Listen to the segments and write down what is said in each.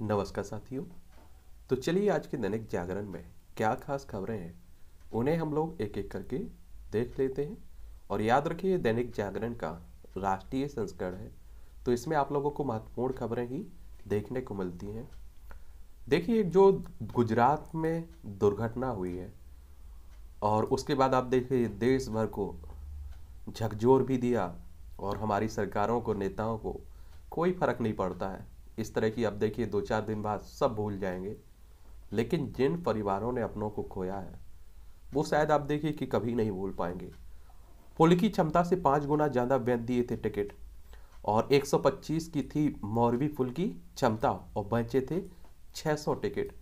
नमस्कार साथियों तो चलिए आज के दैनिक जागरण में क्या खास खबरें हैं उन्हें हम लोग एक एक करके देख लेते हैं और याद रखिए दैनिक जागरण का राष्ट्रीय संस्करण है तो इसमें आप लोगों को महत्वपूर्ण खबरें ही देखने को मिलती हैं देखिए जो गुजरात में दुर्घटना हुई है और उसके बाद आप देखिए देश भर को झकझोर भी दिया और हमारी सरकारों को नेताओं को कोई फर्क नहीं पड़ता है इस तरह की आप देखिए दो चार दिन बाद सब भूल जाएंगे लेकिन जिन परिवारों ने अपनों को खोया है वो शायद आप देखिए कि कभी नहीं भूल पाएंगे पुल की क्षमता से पाँच गुना ज़्यादा बेच दिए थे टिकट और 125 की थी मौरवी पुल की क्षमता और बचे थे 600 टिकट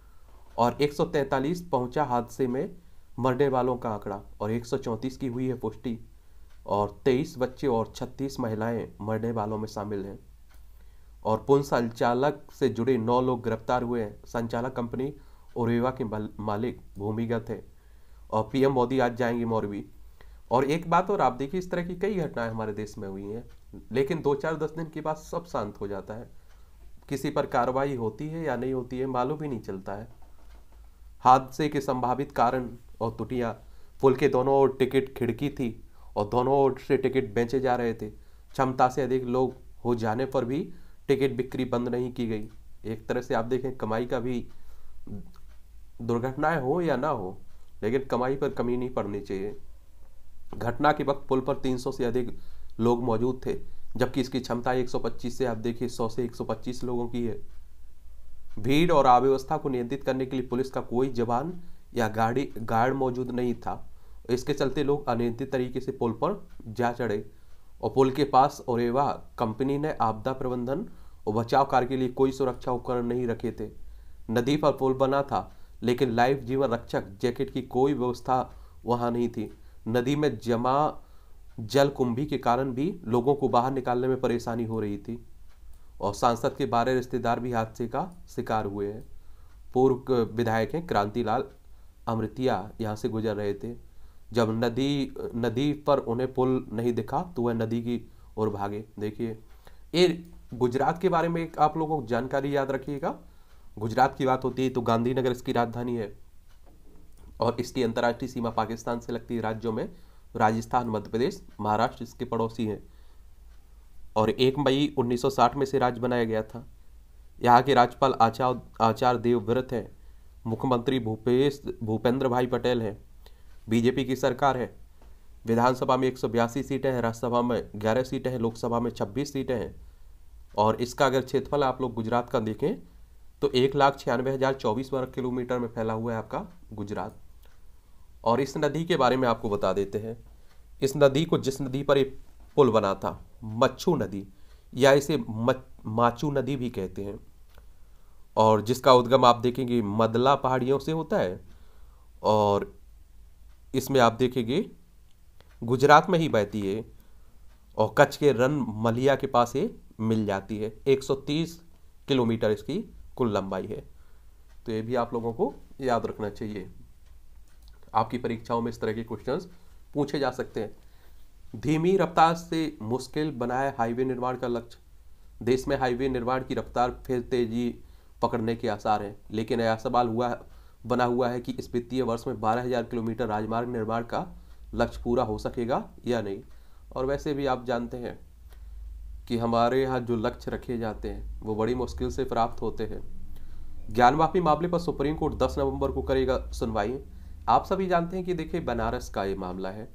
और 143 पहुंचा हादसे में मरने वालों का आंकड़ा और 134 की हुई है पुष्टि और 23 बच्चे और 36 महिलाएं मरने वालों में शामिल हैं और पुन संचालक से जुड़े नौ लोग गिरफ्तार हुए हैं संचालक कंपनी ओरेवा के मालिक भूमिगत है और पीएम मोदी आज जाएंगे मौरवी और एक बात और आप देखिए इस तरह की कई घटनाएं हमारे देश में हुई हैं लेकिन दो चार दस दिन के बाद सब शांत हो जाता है किसी पर कार्रवाई होती है या नहीं होती है मालूम ही नहीं चलता है हादसे के संभावित कारण और तुटियाँ पुल के दोनों ओर टिकट खिड़की थी और दोनों ओर से टिकट बेचे जा रहे थे क्षमता से अधिक लोग हो जाने पर भी टिकट बिक्री बंद नहीं की गई एक तरह से आप देखें कमाई का भी दुर्घटनाएं हो या ना हो लेकिन कमाई पर कमी नहीं पड़नी चाहिए घटना के वक्त पुल पर 300 से अधिक लोग मौजूद थे जबकि इसकी क्षमता 125 से आप देखिए 100 से 125 लोगों की है भीड़ और अव्यवस्था को नियंत्रित करने के लिए पुलिस का कोई जवान या गाड़ी गार्ड मौजूद नहीं था इसके चलते लोग अनियंत्रित तरीके से पुल पर जा चढ़े और पुल के पास एवा कंपनी ने आपदा प्रबंधन और बचाव कार्य के लिए कोई सुरक्षा उपकरण नहीं रखे थे नदी पर पुल बना था लेकिन लाइफ जीवन रक्षक जैकेट की कोई व्यवस्था वहाँ नहीं थी नदी में जमा जल कुंभी के कारण भी लोगों को बाहर निकालने में परेशानी हो रही थी और सांसद के बारह रिश्तेदार भी हादसे का शिकार हुए हैं पूर्व विधायक हैं क्रांतिलाल अमृतिया यहाँ से गुजर रहे थे जब नदी नदी पर उन्हें पुल नहीं दिखा तो वह नदी की ओर भागे देखिए ये गुजरात के बारे में एक आप लोगों को जानकारी याद रखिएगा गुजरात की बात होती है तो गांधीनगर इसकी राजधानी है और इसकी अंतर्राष्ट्रीय सीमा पाकिस्तान से लगती है राज्यों में राजस्थान मध्य प्रदेश महाराष्ट्र इसके पड़ोसी हैं और एक मई 1960 में से राज्य बनाया गया था यहाँ के राज्यपाल आचार आचार्य देवव्रत हैं मुख्यमंत्री भूपेश भूपेंद्र भाई पटेल हैं बीजेपी की सरकार है विधानसभा में एक सीटें हैं राज्यसभा में ग्यारह सीटें हैं लोकसभा में छब्बीस सीटें हैं और इसका अगर क्षेत्रफल आप लोग गुजरात का देखें तो एक लाख छियानवे हज़ार चौबीस वर्ग किलोमीटर में फैला हुआ है आपका गुजरात और इस नदी के बारे में आपको बता देते हैं इस नदी को जिस नदी पर एक पुल बना था मच्छू नदी या इसे माचू नदी भी कहते हैं और जिसका उद्गम आप देखेंगे मदला पहाड़ियों से होता है और इसमें आप देखेंगे गुजरात में ही बहती है और कच्छ के रन मलिया के पास ये मिल जाती है 130 किलोमीटर इसकी कुल लंबाई है तो ये भी आप लोगों को याद रखना चाहिए आपकी परीक्षाओं में इस तरह के क्वेश्चंस पूछे जा सकते हैं धीमी रफ्तार से मुश्किल बनाए हाईवे निर्माण का लक्ष्य देश में हाईवे निर्माण की रफ्तार फिर तेजी पकड़ने के आसार हैं लेकिन ऐसा सवाल हुआ बना हुआ है कि इस वित्तीय वर्ष में 12000 किलोमीटर राजमार्ग निर्माण का लक्ष्य पूरा हो सकेगा या नहीं और वैसे भी आप जानते हैं कि हमारे यहाँ जो लक्ष्य रखे जाते हैं वो बड़ी मुश्किल से प्राप्त होते हैं ज्ञानवापी मामले पर सुप्रीम कोर्ट 10 नवंबर को करेगा सुनवाई आप सभी जानते हैं कि देखिए बनारस का ये मामला है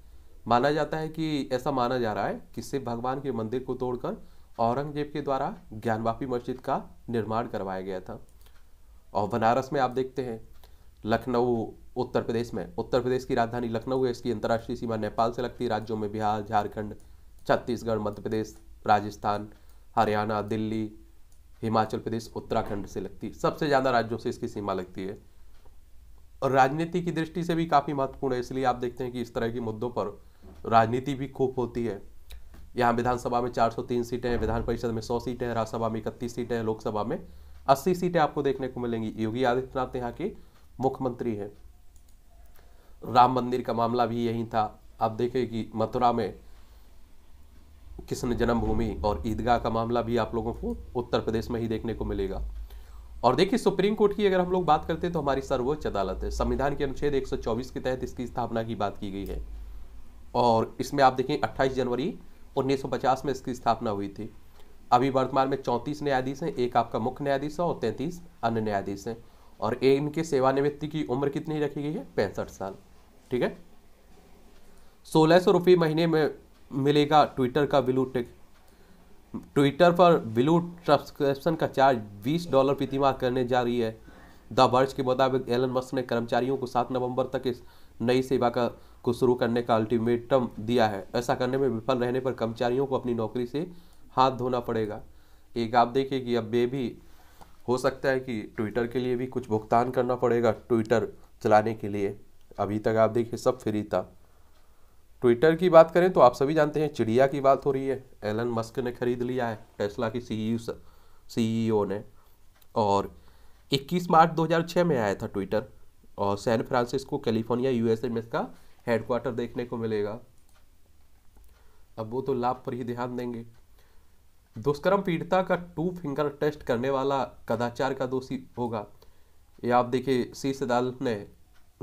माना जाता है कि ऐसा माना जा रहा है कि शिव भगवान के मंदिर को तोड़कर औरंगजेब के द्वारा ज्ञानवापी मस्जिद का निर्माण करवाया गया था और बनारस में आप देखते हैं लखनऊ उत्तर प्रदेश में उत्तर प्रदेश की राजधानी लखनऊ है इसकी अंतर्राष्ट्रीय सीमा नेपाल से लगती है राज्यों में बिहार झारखंड छत्तीसगढ़ मध्य प्रदेश राजस्थान हरियाणा दिल्ली हिमाचल प्रदेश उत्तराखंड से लगती है सबसे ज़्यादा राज्यों से इसकी सीमा लगती है और राजनीति की दृष्टि से भी काफ़ी महत्वपूर्ण है इसलिए आप देखते हैं कि इस तरह के मुद्दों पर राजनीति भी खूब होती है यहाँ विधानसभा में 403 सीटें हैं विधान परिषद में 100 सीटें हैं राज्यसभा में इकतीस सीटें हैं लोकसभा में 80 सीटें आपको देखने को मिलेंगी योगी आदित्यनाथ यहाँ की मुख्यमंत्री हैं राम मंदिर का मामला भी यही था आप देखें कि मथुरा में कृष्ण जन्मभूमि और ईदगाह का मामला भी आप लोगों को उत्तर प्रदेश में ही देखने को मिलेगा और देखिए सुप्रीम कोर्ट की अगर हम लोग बात करते हैं तो हमारी सर्वोच्च अदालत है संविधान के अनुच्छेद 124 के तहत इसकी स्थापना की बात की गई है और इसमें आप देखें 28 जनवरी 1950 में इसकी स्थापना हुई थी अभी वर्तमान में 34 न्यायाधीश हैं एक आपका मुख्य न्यायाधीश है और 33 अन्य न्यायाधीश हैं और इनके सेवानिवृत्ति की उम्र कितनी रखी गई है पैंसठ साल ठीक है सोलह सौ रुपये महीने में मिलेगा ट्विटर का ब्लू टिक ट्विटर पर ब्लू सब्सक्रिप्शन का चार्ज बीस डॉलर प्रतिमा करने जा रही है द वर्ष के मुताबिक एलन मस्क ने कर्मचारियों को सात नवंबर तक इस नई सेवा का को शुरू करने का अल्टीमेटम दिया है ऐसा करने में विफल रहने पर कर्मचारियों को अपनी नौकरी से हाथ धोना पड़ेगा एक आप देखिए कि अब बेबी हो सकता है कि ट्विटर के लिए भी कुछ भुगतान करना पड़ेगा ट्विटर चलाने के लिए अभी तक आप देखिए सब फ्री था ट्विटर की बात करें तो आप सभी जानते हैं चिड़िया की बात हो रही है एलन मस्क ने खरीद लिया है टेस्ला की सी e सीईओ e ने और 21 मार्च 2006 में आया था ट्विटर और सैन फ्रांसिस्को कैलिफोर्निया यूएसए में इसका हेडक्वार्टर देखने को मिलेगा अब वो तो लाभ पर ही ध्यान देंगे दुष्कर्म पीड़िता का टू फिंगर टेस्ट करने वाला कदाचार का दोषी होगा ये आप देखिए शीर्ष अदालत ने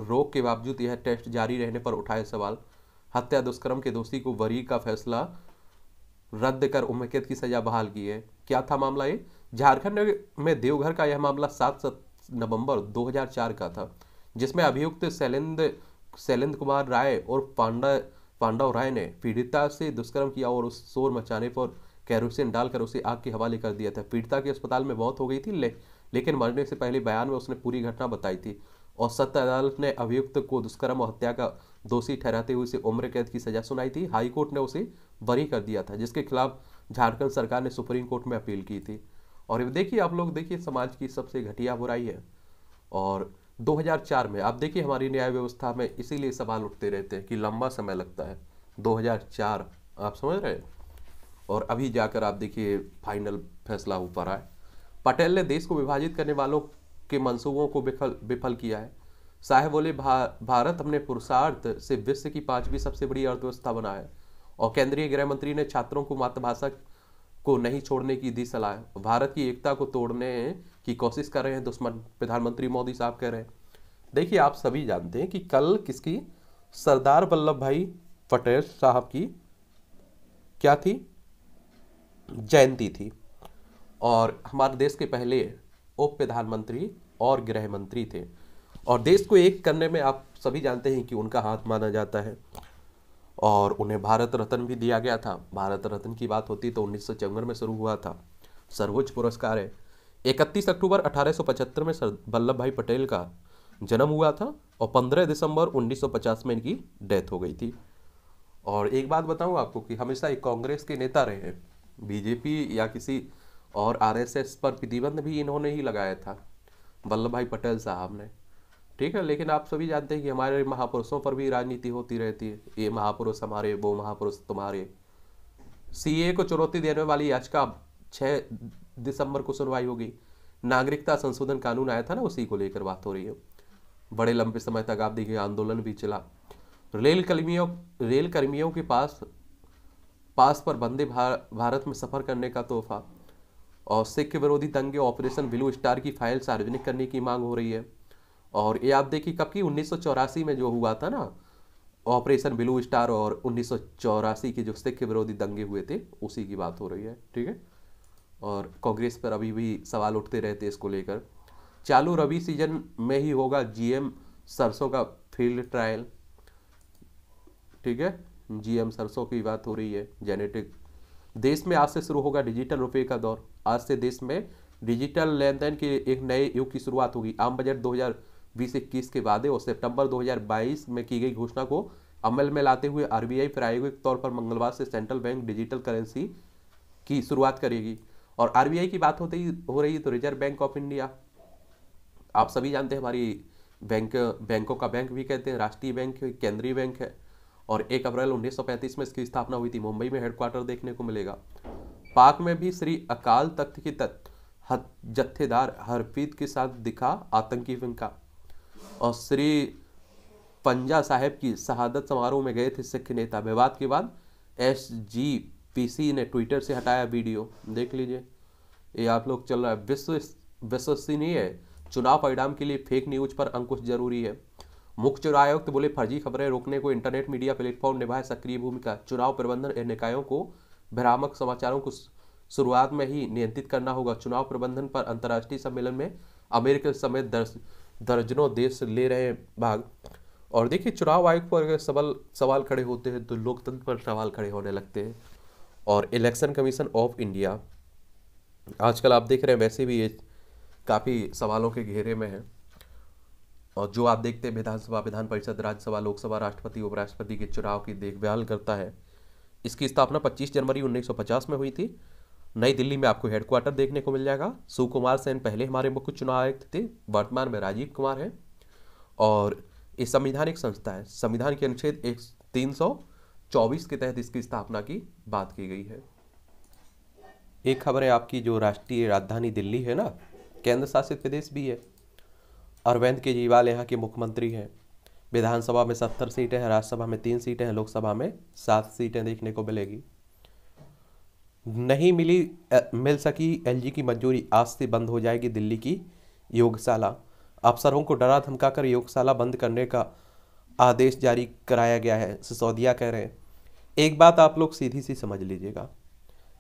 रोक के बावजूद यह टेस्ट जारी रहने पर उठाए सवाल हत्या दुष्कर्म के दोषी को वरी का फैसला रद्द कर उम्रकैद की सजा बहाल की है क्या था मामला ये झारखंड में देवघर का यह मामला सात नवंबर 2004 का था जिसमें अभियुक्त शैलेंद्र शैलेंद्र कुमार राय और पांडा पांडव राय ने पीड़िता से दुष्कर्म किया और उस शोर मचाने पर कैरोसिन डालकर उसे आग के हवाले कर दिया था पीड़िता की अस्पताल में मौत हो गई थी ले, लेकिन मरने से पहले बयान में उसने पूरी घटना बताई थी और सत्य अदालत ने अभियुक्त को दुष्कर्म और हत्या का दोषी ठहराते हुए उसे उम्र कैद की सजा सुनाई थी हाईकोर्ट ने उसे बरी कर दिया था जिसके खिलाफ झारखंड सरकार ने सुप्रीम कोर्ट में अपील की थी और देखिए आप लोग देखिए समाज की सबसे घटिया बुराई है और 2004 में आप देखिए हमारी न्याय व्यवस्था में इसीलिए सवाल उठते रहते हैं कि लंबा समय लगता है 2004 आप समझ रहे हैं और अभी जाकर आप देखिए फाइनल फैसला हो पा रहा है पटेल ने देश को विभाजित करने वालों के मंसूबों को विफल विफल किया है साहेब बोले भा, भारत अपने पुरुषार्थ से विश्व की पांचवी सबसे बड़ी अर्थव्यवस्था बना है और केंद्रीय गृह मंत्री ने छात्रों को मातृभाषा को नहीं छोड़ने की दी सलाह भारत की एकता को तोड़ने की कोशिश कर रहे हैं दुश्मन प्रधानमंत्री मोदी साहब कह रहे हैं देखिए आप सभी जानते हैं कि कल किसकी सरदार वल्लभ भाई पटेल साहब की क्या थी जयंती थी और हमारे देश के पहले उप प्रधानमंत्री और गृह मंत्री थे और देश को एक करने में आप सभी जानते हैं कि उनका हाथ माना जाता है और उन्हें भारत रत्न भी दिया गया था भारत रत्न की बात होती तो उन्नीस में शुरू हुआ था सर्वोच्च पुरस्कार है इकतीस अक्टूबर 1875 में सर वल्लभ भाई पटेल का जन्म हुआ था और 15 दिसंबर 1950 में इनकी डेथ हो गई थी और एक बात बताऊं आपको कि हमेशा एक कांग्रेस के नेता रहे हैं बीजेपी या किसी और आरएसएस पर प्रतिबंध भी इन्होंने ही लगाया था वल्लभ भाई पटेल साहब ने ठीक है लेकिन आप सभी जानते हैं कि हमारे महापुरुषों पर भी राजनीति होती रहती है ये महापुरुष हमारे वो महापुरुष तुम्हारे सीए को चुनौती देने वाली याचिका छः दिसंबर को सुनवाई होगी नागरिकता संशोधन कानून आया था ना उसी को लेकर बात हो रही है बड़े लंबे समय तक आप देखिए आंदोलन भी चला रेल कर्मियों रेल कर्मियों के पास पास पर वंदे भार, भारत में सफर करने का तोहफा और सिख विरोधी दंगे ऑपरेशन ब्लू स्टार की फाइल सार्वजनिक करने की मांग हो रही है और ये आप देखिए कब की उन्नीस में जो हुआ था ना ऑपरेशन ब्लू स्टार और उन्नीस के जो सिख विरोधी दंगे हुए थे उसी की बात हो रही है ठीक है और कांग्रेस पर अभी भी सवाल उठते रहते इसको लेकर चालू रबी सीजन में ही होगा जीएम सरसों का फील्ड ट्रायल ठीक है जीएम सरसों की बात हो रही है जेनेटिक देश में आज से शुरू होगा डिजिटल रुपये का दौर आज से देश में डिजिटल लेन देन के एक नए युग की शुरुआत होगी आम बजट बीस इक्कीस के वादे और सितंबर 2022 में की गई घोषणा को अमल में लाते हुए आरबीआई प्रायोगिक तौर पर मंगलवार से सेंट्रल बैंक डिजिटल करेंसी की शुरुआत करेगी और आरबीआई की बात होती हो रही है तो रिजर्व बैंक ऑफ इंडिया आप सभी जानते हैं हमारी बैंक बैंकों का बैंक भी कहते हैं राष्ट्रीय बैंक केंद्रीय बैंक है और 1 अप्रैल 1935 में इसकी स्थापना हुई थी मुंबई में हेडक्वार्टर देखने को मिलेगा पाक में भी श्री अकाल तख्त की जत्थेदार हरप्रीत के साथ दिखा आतंकी विंग का और श्री पंजा साहेब की शहादत समारोह में गए थे सिख नेता विवाद के बाद एस जी पी सी ने ट्विटर से हटाया वीडियो देख लीजिए ये आप लोग चल रहा है विश्व विश्वसनीय चुनाव परिणाम के लिए फेक न्यूज पर अंकुश जरूरी है मुख्य चुनाव आयुक्त तो बोले फर्जी खबरें रोकने को इंटरनेट मीडिया प्लेटफॉर्म निभाए सक्रिय भूमिका चुनाव प्रबंधन निकायों को भ्रामक समाचारों को शुरुआत में ही नियंत्रित करना होगा चुनाव प्रबंधन पर अंतर्राष्ट्रीय सम्मेलन में अमेरिका समेत दर्ज दर्जनों देश ले रहे हैं भाग और देखिए चुनाव आयोग पर अगर सवाल सवाल खड़े होते हैं तो लोकतंत्र पर सवाल खड़े होने लगते हैं और इलेक्शन कमीशन ऑफ इंडिया आजकल आप देख रहे हैं वैसे भी ये काफ़ी सवालों के घेरे में है और जो आप देखते हैं विधानसभा विधान परिषद राज्यसभा लोकसभा राष्ट्रपति उपराष्ट्रपति के चुनाव की देखभाल करता है इसकी स्थापना 25 जनवरी 1950 में हुई थी नई दिल्ली में आपको हेडक्वार्टर देखने को मिल जाएगा सुकुमार सेन पहले हमारे मुख्य चुनाव आयुक्त थे वर्तमान में राजीव कुमार हैं और ये संविधानिक संस्था है संविधान के अनुच्छेद एक तीन के तहत इसकी स्थापना की बात की गई है एक खबर है आपकी जो राष्ट्रीय राजधानी दिल्ली है ना केंद्र शासित प्रदेश भी है अरविंद केजरीवाल यहाँ के मुख्यमंत्री हैं विधानसभा में सत्तर सीटें हैं राज्यसभा में तीन सीटें हैं लोकसभा में सात सीटें देखने को मिलेगी नहीं मिली मिल सकी एलजी की मंजूरी आज से बंद हो जाएगी दिल्ली की योगशाला अफसरों को डरा धमकाकर योगशाला बंद करने का आदेश जारी कराया गया है सिसोदिया कह रहे हैं एक बात आप लोग सीधी सी समझ लीजिएगा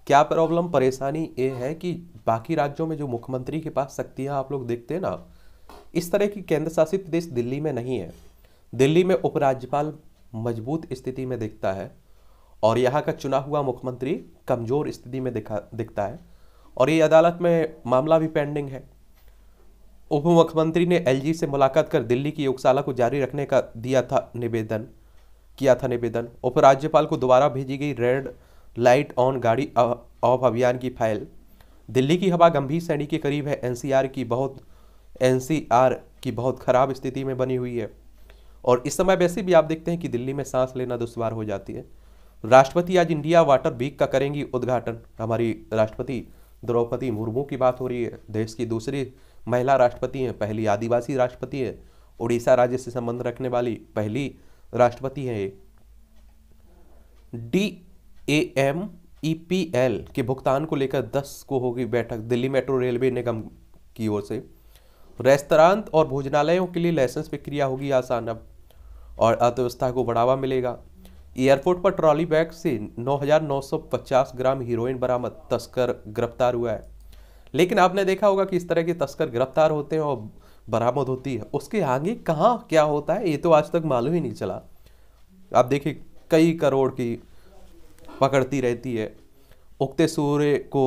क्या प्रॉब्लम परेशानी ये है कि बाकी राज्यों में जो मुख्यमंत्री के पास शक्तियाँ आप लोग देखते हैं ना इस तरह की केंद्र शासित प्रदेश दिल्ली में नहीं है दिल्ली में उपराज्यपाल मजबूत स्थिति में दिखता है और यहाँ का चुना हुआ मुख्यमंत्री कमज़ोर स्थिति में दिखा दिखता है और ये अदालत में मामला भी पेंडिंग है उप मुख्यमंत्री ने एलजी से मुलाकात कर दिल्ली की योगशाला को जारी रखने का दिया था निवेदन किया था निवेदन उपराज्यपाल को दोबारा भेजी गई रेड लाइट ऑन गाड़ी ऑफ अभियान की फाइल दिल्ली की हवा गंभीर श्रेणी के करीब है एनसीआर की बहुत एनसीआर की बहुत ख़राब स्थिति में बनी हुई है और इस समय वैसे भी आप देखते हैं कि दिल्ली में सांस लेना दुश्वार हो जाती है राष्ट्रपति आज इंडिया वाटर वीक का करेंगी उद्घाटन हमारी राष्ट्रपति द्रौपदी मुर्मू की बात हो रही है देश की दूसरी महिला राष्ट्रपति हैं पहली आदिवासी राष्ट्रपति हैं उड़ीसा राज्य से संबंध रखने वाली पहली राष्ट्रपति हैं ये D A M E P L के भुगतान को लेकर 10 को होगी बैठक दिल्ली मेट्रो रेलवे निगम की ओर से रेस्तरां और भोजनालयों के लिए लाइसेंस प्रक्रिया होगी आसान अब और अर्थव्यवस्था को बढ़ावा मिलेगा एयरपोर्ट पर ट्रॉली बैग से 9,950 ग्राम हीरोइन बरामद तस्कर गिरफ्तार हुआ है लेकिन आपने देखा होगा कि इस तरह के तस्कर गिरफ्तार होते हैं और बरामद होती है उसके आगे कहाँ क्या होता है ये तो आज तक मालूम ही नहीं चला आप देखिए कई करोड़ की पकड़ती रहती है उगते सूर्य को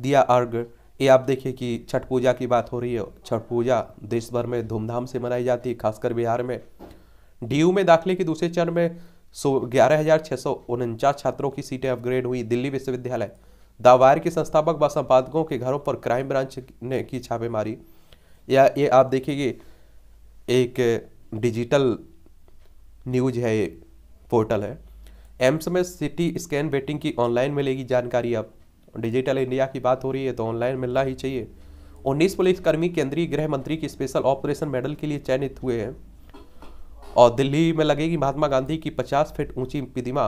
दिया अर्घ ये आप देखिए कि छठ पूजा की बात हो रही है छठ पूजा देश भर में धूमधाम से मनाई जाती है खासकर बिहार में डी में दाखिले के दूसरे चरण में सो ग्यारह हजार छः सौ उनचास छात्रों की सीटें अपग्रेड हुई दिल्ली विश्वविद्यालय दावायर के संस्थापक व संपादकों के घरों पर क्राइम ब्रांच ने की छापेमारी या ये आप देखिए एक डिजिटल न्यूज है ये पोर्टल है एम्स में सिटी स्कैन वेटिंग की ऑनलाइन मिलेगी जानकारी अब डिजिटल इंडिया की बात हो रही है तो ऑनलाइन मिलना ही चाहिए उन्नीस पुलिसकर्मी केंद्रीय गृह मंत्री की स्पेशल ऑपरेशन मेडल के लिए चयनित हुए हैं और दिल्ली में लगेगी महात्मा गांधी की 50 फीट ऊंची प्रतिमा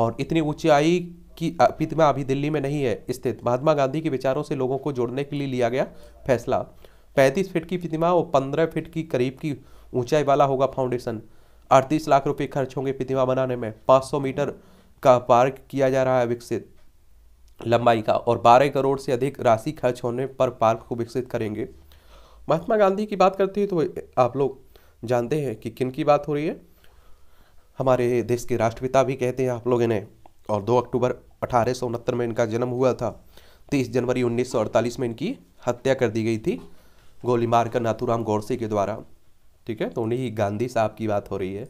और इतनी ऊंचाई की प्रतिमा अभी दिल्ली में नहीं है स्थित महात्मा गांधी के विचारों से लोगों को जोड़ने के लिए लिया गया फैसला 35 फीट की प्रतिमा और 15 फीट की करीब की ऊंचाई वाला होगा फाउंडेशन अड़तीस लाख रुपए खर्च होंगे प्रतिमा बनाने में 500 मीटर का पार्क किया जा रहा है विकसित लंबाई का और 12 करोड़ से अधिक राशि खर्च होने पर पार्क को विकसित करेंगे महात्मा गांधी की बात करते हैं तो आप लोग जानते हैं कि किन की बात हो रही है हमारे देश के राष्ट्रपिता भी कहते हैं आप लोग इन्हें और 2 अक्टूबर अठारह में इनका जन्म हुआ था 30 जनवरी 1948 में इनकी हत्या कर दी गई थी गोली मारकर नाथूराम गौडसे के द्वारा ठीक है तो उन्हीं गांधी साहब की बात हो रही है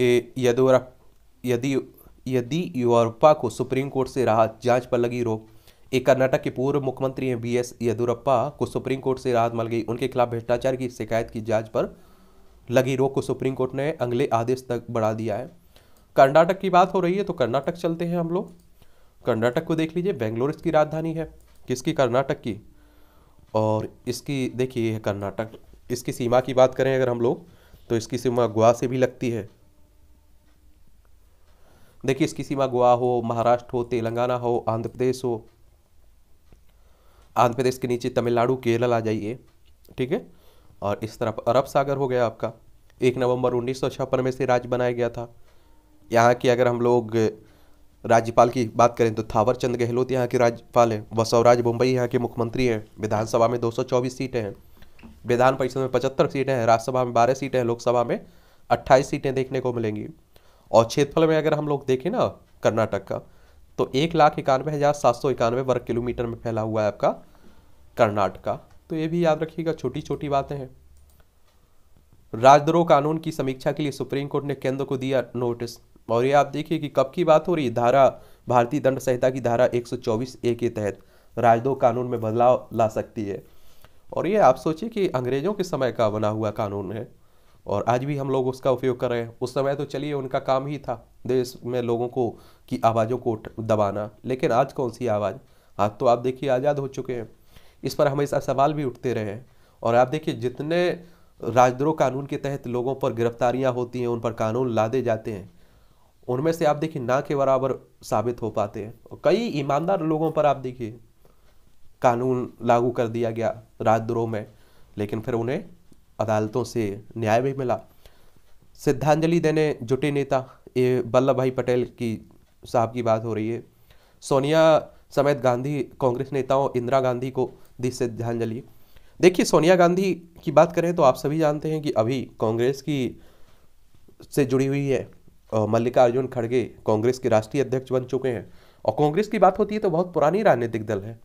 ये यदि यदि येदियुरप्पा को सुप्रीम कोर्ट से राहत जांच पर लगी रोक एक कर्नाटक के पूर्व मुख्यमंत्री हैं बी एस येदुरप्पा को सुप्रीम कोर्ट से राहत मिल गई उनके खिलाफ भ्रष्टाचार की शिकायत की जांच पर लगी रोक को सुप्रीम कोर्ट ने अगले आदेश तक बढ़ा दिया है कर्नाटक की बात हो रही है तो कर्नाटक चलते हैं हम लोग कर्नाटक को देख लीजिए बेंगलोर इसकी राजधानी है किसकी कर्नाटक की और इसकी देखिए कर्नाटक इसकी सीमा की बात करें अगर हम लोग तो इसकी सीमा गोवा से भी लगती है देखिए इसकी सीमा गोवा हो महाराष्ट्र हो तेलंगाना हो आंध्र प्रदेश हो आंध्र प्रदेश के नीचे तमिलनाडु केरल आ जाइए ठीक है और इस तरफ अरब सागर हो गया आपका एक नवंबर उन्नीस में से राज्य बनाया गया था यहाँ की अगर हम लोग राज्यपाल की बात करें तो थावरचंद गहलोत यहाँ के राज्यपाल हैं वसवराज मुंबई यहाँ के मुख्यमंत्री हैं विधानसभा में 224 सीटें हैं विधान परिषद में 75 सीटें हैं राज्यसभा में 12 सीटें हैं लोकसभा में 28 सीटें देखने को मिलेंगी और क्षेत्रफल में अगर हम लोग देखें ना कर्नाटक का तो एक लाख इक्यानवे हज़ार सात सौ इक्यानवे वर्ग किलोमीटर में फैला हुआ है आपका का तो ये भी याद रखिएगा छोटी छोटी बातें हैं राजद्रोह कानून की समीक्षा के लिए सुप्रीम कोर्ट ने केंद्र को दिया नोटिस और ये आप देखिए कि कब की बात हो रही धारा भारतीय दंड संहिता की धारा एक ए के तहत राजद्रोह कानून में बदलाव ला सकती है और ये आप सोचिए कि अंग्रेजों के समय का बना हुआ कानून है और आज भी हम लोग उसका उपयोग कर रहे हैं उस समय तो चलिए उनका काम ही था देश में लोगों को की आवाज़ों को दबाना लेकिन आज कौन सी आवाज़ आज तो आप देखिए आज़ाद हो चुके हैं इस पर हमेशा सवाल भी उठते रहे हैं और आप देखिए जितने राजद्रोह कानून के तहत लोगों पर गिरफ्तारियां होती हैं उन पर कानून लादे जाते हैं उनमें से आप देखिए ना के बराबर साबित हो पाते हैं कई ईमानदार लोगों पर आप देखिए कानून लागू कर दिया गया राजद्रोह में लेकिन फिर उन्हें अदालतों से न्याय भी मिला श्रद्धांजलि देने जुटे नेता ये वल्लभ भाई पटेल की साहब की बात हो रही है सोनिया समेत गांधी कांग्रेस नेताओं इंदिरा गांधी को दी श्रद्धांजलि देखिए सोनिया गांधी की बात करें तो आप सभी जानते हैं कि अभी कांग्रेस की से जुड़ी हुई है मल्लिकार्जुन खड़गे कांग्रेस के राष्ट्रीय अध्यक्ष बन चुके हैं और कांग्रेस की बात होती है तो बहुत पुरानी राजनीतिक दल है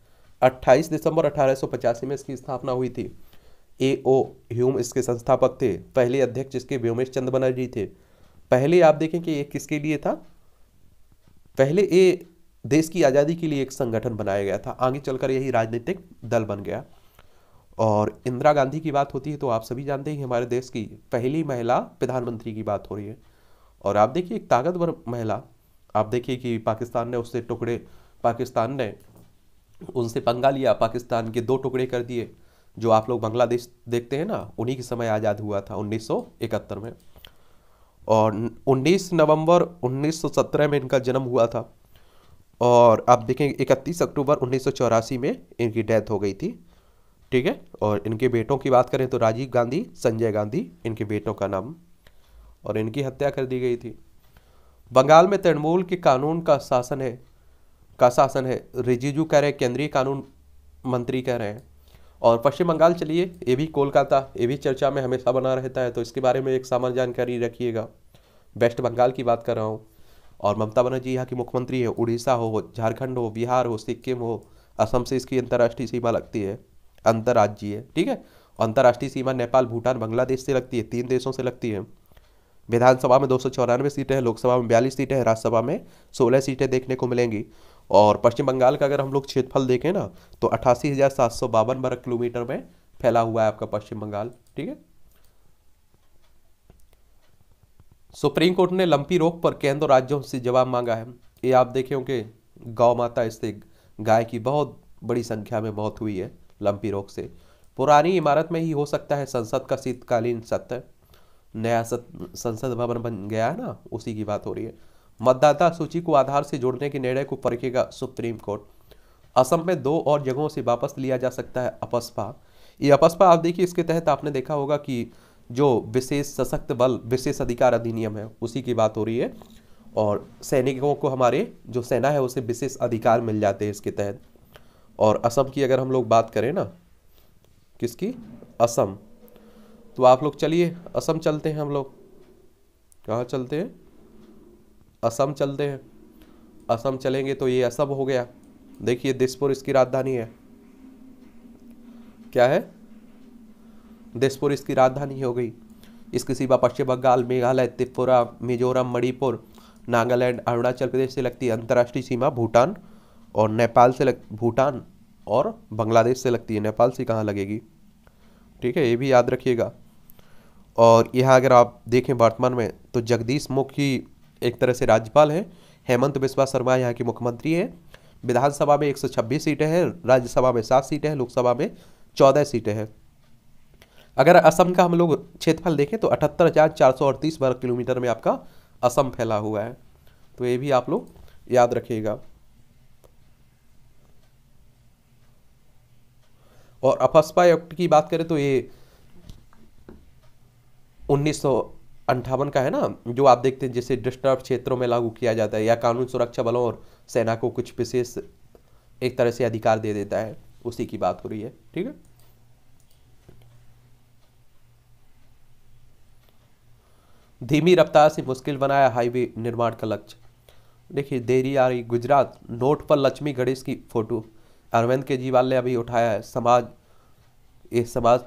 28 दिसंबर अठारह में इसकी स्थापना हुई थी ए ओ ह्यूम इसके संस्थापक थे पहले अध्यक्ष इसके व्योमेश चंद्र बनर्जी थे पहले आप देखें कि ये किसके लिए था पहले ये देश की आज़ादी के लिए एक संगठन बनाया गया था आगे चलकर यही राजनीतिक दल बन गया और इंदिरा गांधी की बात होती है तो आप सभी जानते हैं हमारे देश की पहली महिला प्रधानमंत्री की बात हो रही है और आप देखिए एक ताकतवर महिला आप देखिए कि पाकिस्तान ने उससे टुकड़े पाकिस्तान ने उनसे पंगा लिया पाकिस्तान के दो टुकड़े कर दिए जो आप लोग बांग्लादेश देखते हैं ना उन्हीं के समय आज़ाद हुआ था 1971 में और 19 नवंबर 1917 में इनका जन्म हुआ था और आप देखें 31 अक्टूबर उन्नीस में इनकी डेथ हो गई थी ठीक है और इनके बेटों की बात करें तो राजीव गांधी संजय गांधी इनके बेटों का नाम और इनकी हत्या कर दी गई थी बंगाल में तृणमूल के कानून का शासन है का शासन है रिजिजू कह रहे हैं केंद्रीय कानून मंत्री कह रहे हैं और पश्चिम बंगाल चलिए ये भी कोलकाता ये भी चर्चा में हमेशा बना रहता है तो इसके बारे में एक सामान्य जानकारी रखिएगा वेस्ट बंगाल की बात कर रहा हूँ और ममता बनर्जी यहाँ की मुख्यमंत्री है उड़ीसा हो झारखंड हो बिहार हो सिक्किम हो असम से इसकी अंतर्राष्ट्रीय सीमा लगती है अंतर्राज्यीय ठीक है अंतर्राष्ट्रीय सीमा नेपाल भूटान बांग्लादेश से लगती है तीन देशों से लगती है विधानसभा में दो सीटें हैं लोकसभा में बयालीस सीटें हैं राज्यसभा में सोलह सीटें देखने को मिलेंगी और पश्चिम बंगाल का अगर हम लोग क्षेत्रफल देखें ना तो अट्ठासी हज़ार सात सौ वर्ग किलोमीटर में फैला हुआ है आपका पश्चिम बंगाल ठीक है सुप्रीम कोर्ट ने लंपी रोग पर केंद्र राज्यों से जवाब मांगा है ये आप देखे होंगे गौ माता इससे गाय की बहुत बड़ी संख्या में मौत हुई है लंपी रोग से पुरानी इमारत में ही हो सकता है संसद का शीतकालीन सत्र नया संसद भवन बन गया है ना उसी की बात हो रही है मतदाता सूची को आधार से जोड़ने के निर्णय को परखेगा सुप्रीम कोर्ट असम में दो और जगहों से वापस लिया जा सकता है अपस्पा ये अपस्पा आप देखिए इसके तहत आपने देखा होगा कि जो विशेष सशक्त बल विशेष अधिकार अधिनियम है उसी की बात हो रही है और सैनिकों को हमारे जो सेना है उसे विशेष अधिकार मिल जाते हैं इसके तहत और असम की अगर हम लोग बात करें ना किसकी असम तो आप लोग चलिए असम चलते हैं हम लोग कहाँ चलते हैं असम चलते हैं असम चलेंगे तो ये असम हो गया देखिए दिसपुर इसकी राजधानी है क्या है दिसपुर इसकी राजधानी हो गई इसके सिवा पश्चिम बंगाल मेघालय त्रिपुरा मिजोरम मणिपुर नागालैंड अरुणाचल प्रदेश से लगती है अंतर्राष्ट्रीय सीमा भूटान और नेपाल से लग भूटान और बांग्लादेश से लगती है नेपाल से कहाँ लगेगी ठीक है ये भी याद रखिएगा और यहाँ अगर आप देखें वर्तमान में तो जगदीश मुखी एक तरह से राज्यपाल हैं हेमंत बिस्वा शर्मा यहाँ के मुख्यमंत्री हैं विधानसभा में 126 सीटें हैं राज्यसभा में सात सीटें हैं लोकसभा में चौदह सीटें हैं अगर असम का हम लोग क्षेत्रफल देखें तो अठहत्तर हज़ार चार सौ अड़तीस वर्ग किलोमीटर में आपका असम फैला हुआ है तो ये भी आप लोग याद रखिएगा और अफसपा एक्ट की बात करें तो ये उन्नीस सौ अंठावन का है ना जो आप देखते हैं जैसे डिस्टर्ब क्षेत्रों में लागू किया जाता है या कानून सुरक्षा बलों और सेना को कुछ विशेष एक तरह से अधिकार दे देता है उसी की बात हो रही है ठीक है धीमी रफ्तार से मुश्किल बनाया हाईवे निर्माण का लक्ष्य देखिए देरी आ रही गुजरात नोट पर लक्ष्मी गणेश की फोटो अरविंद केजरीवाल ने अभी उठाया है समाज ये समाज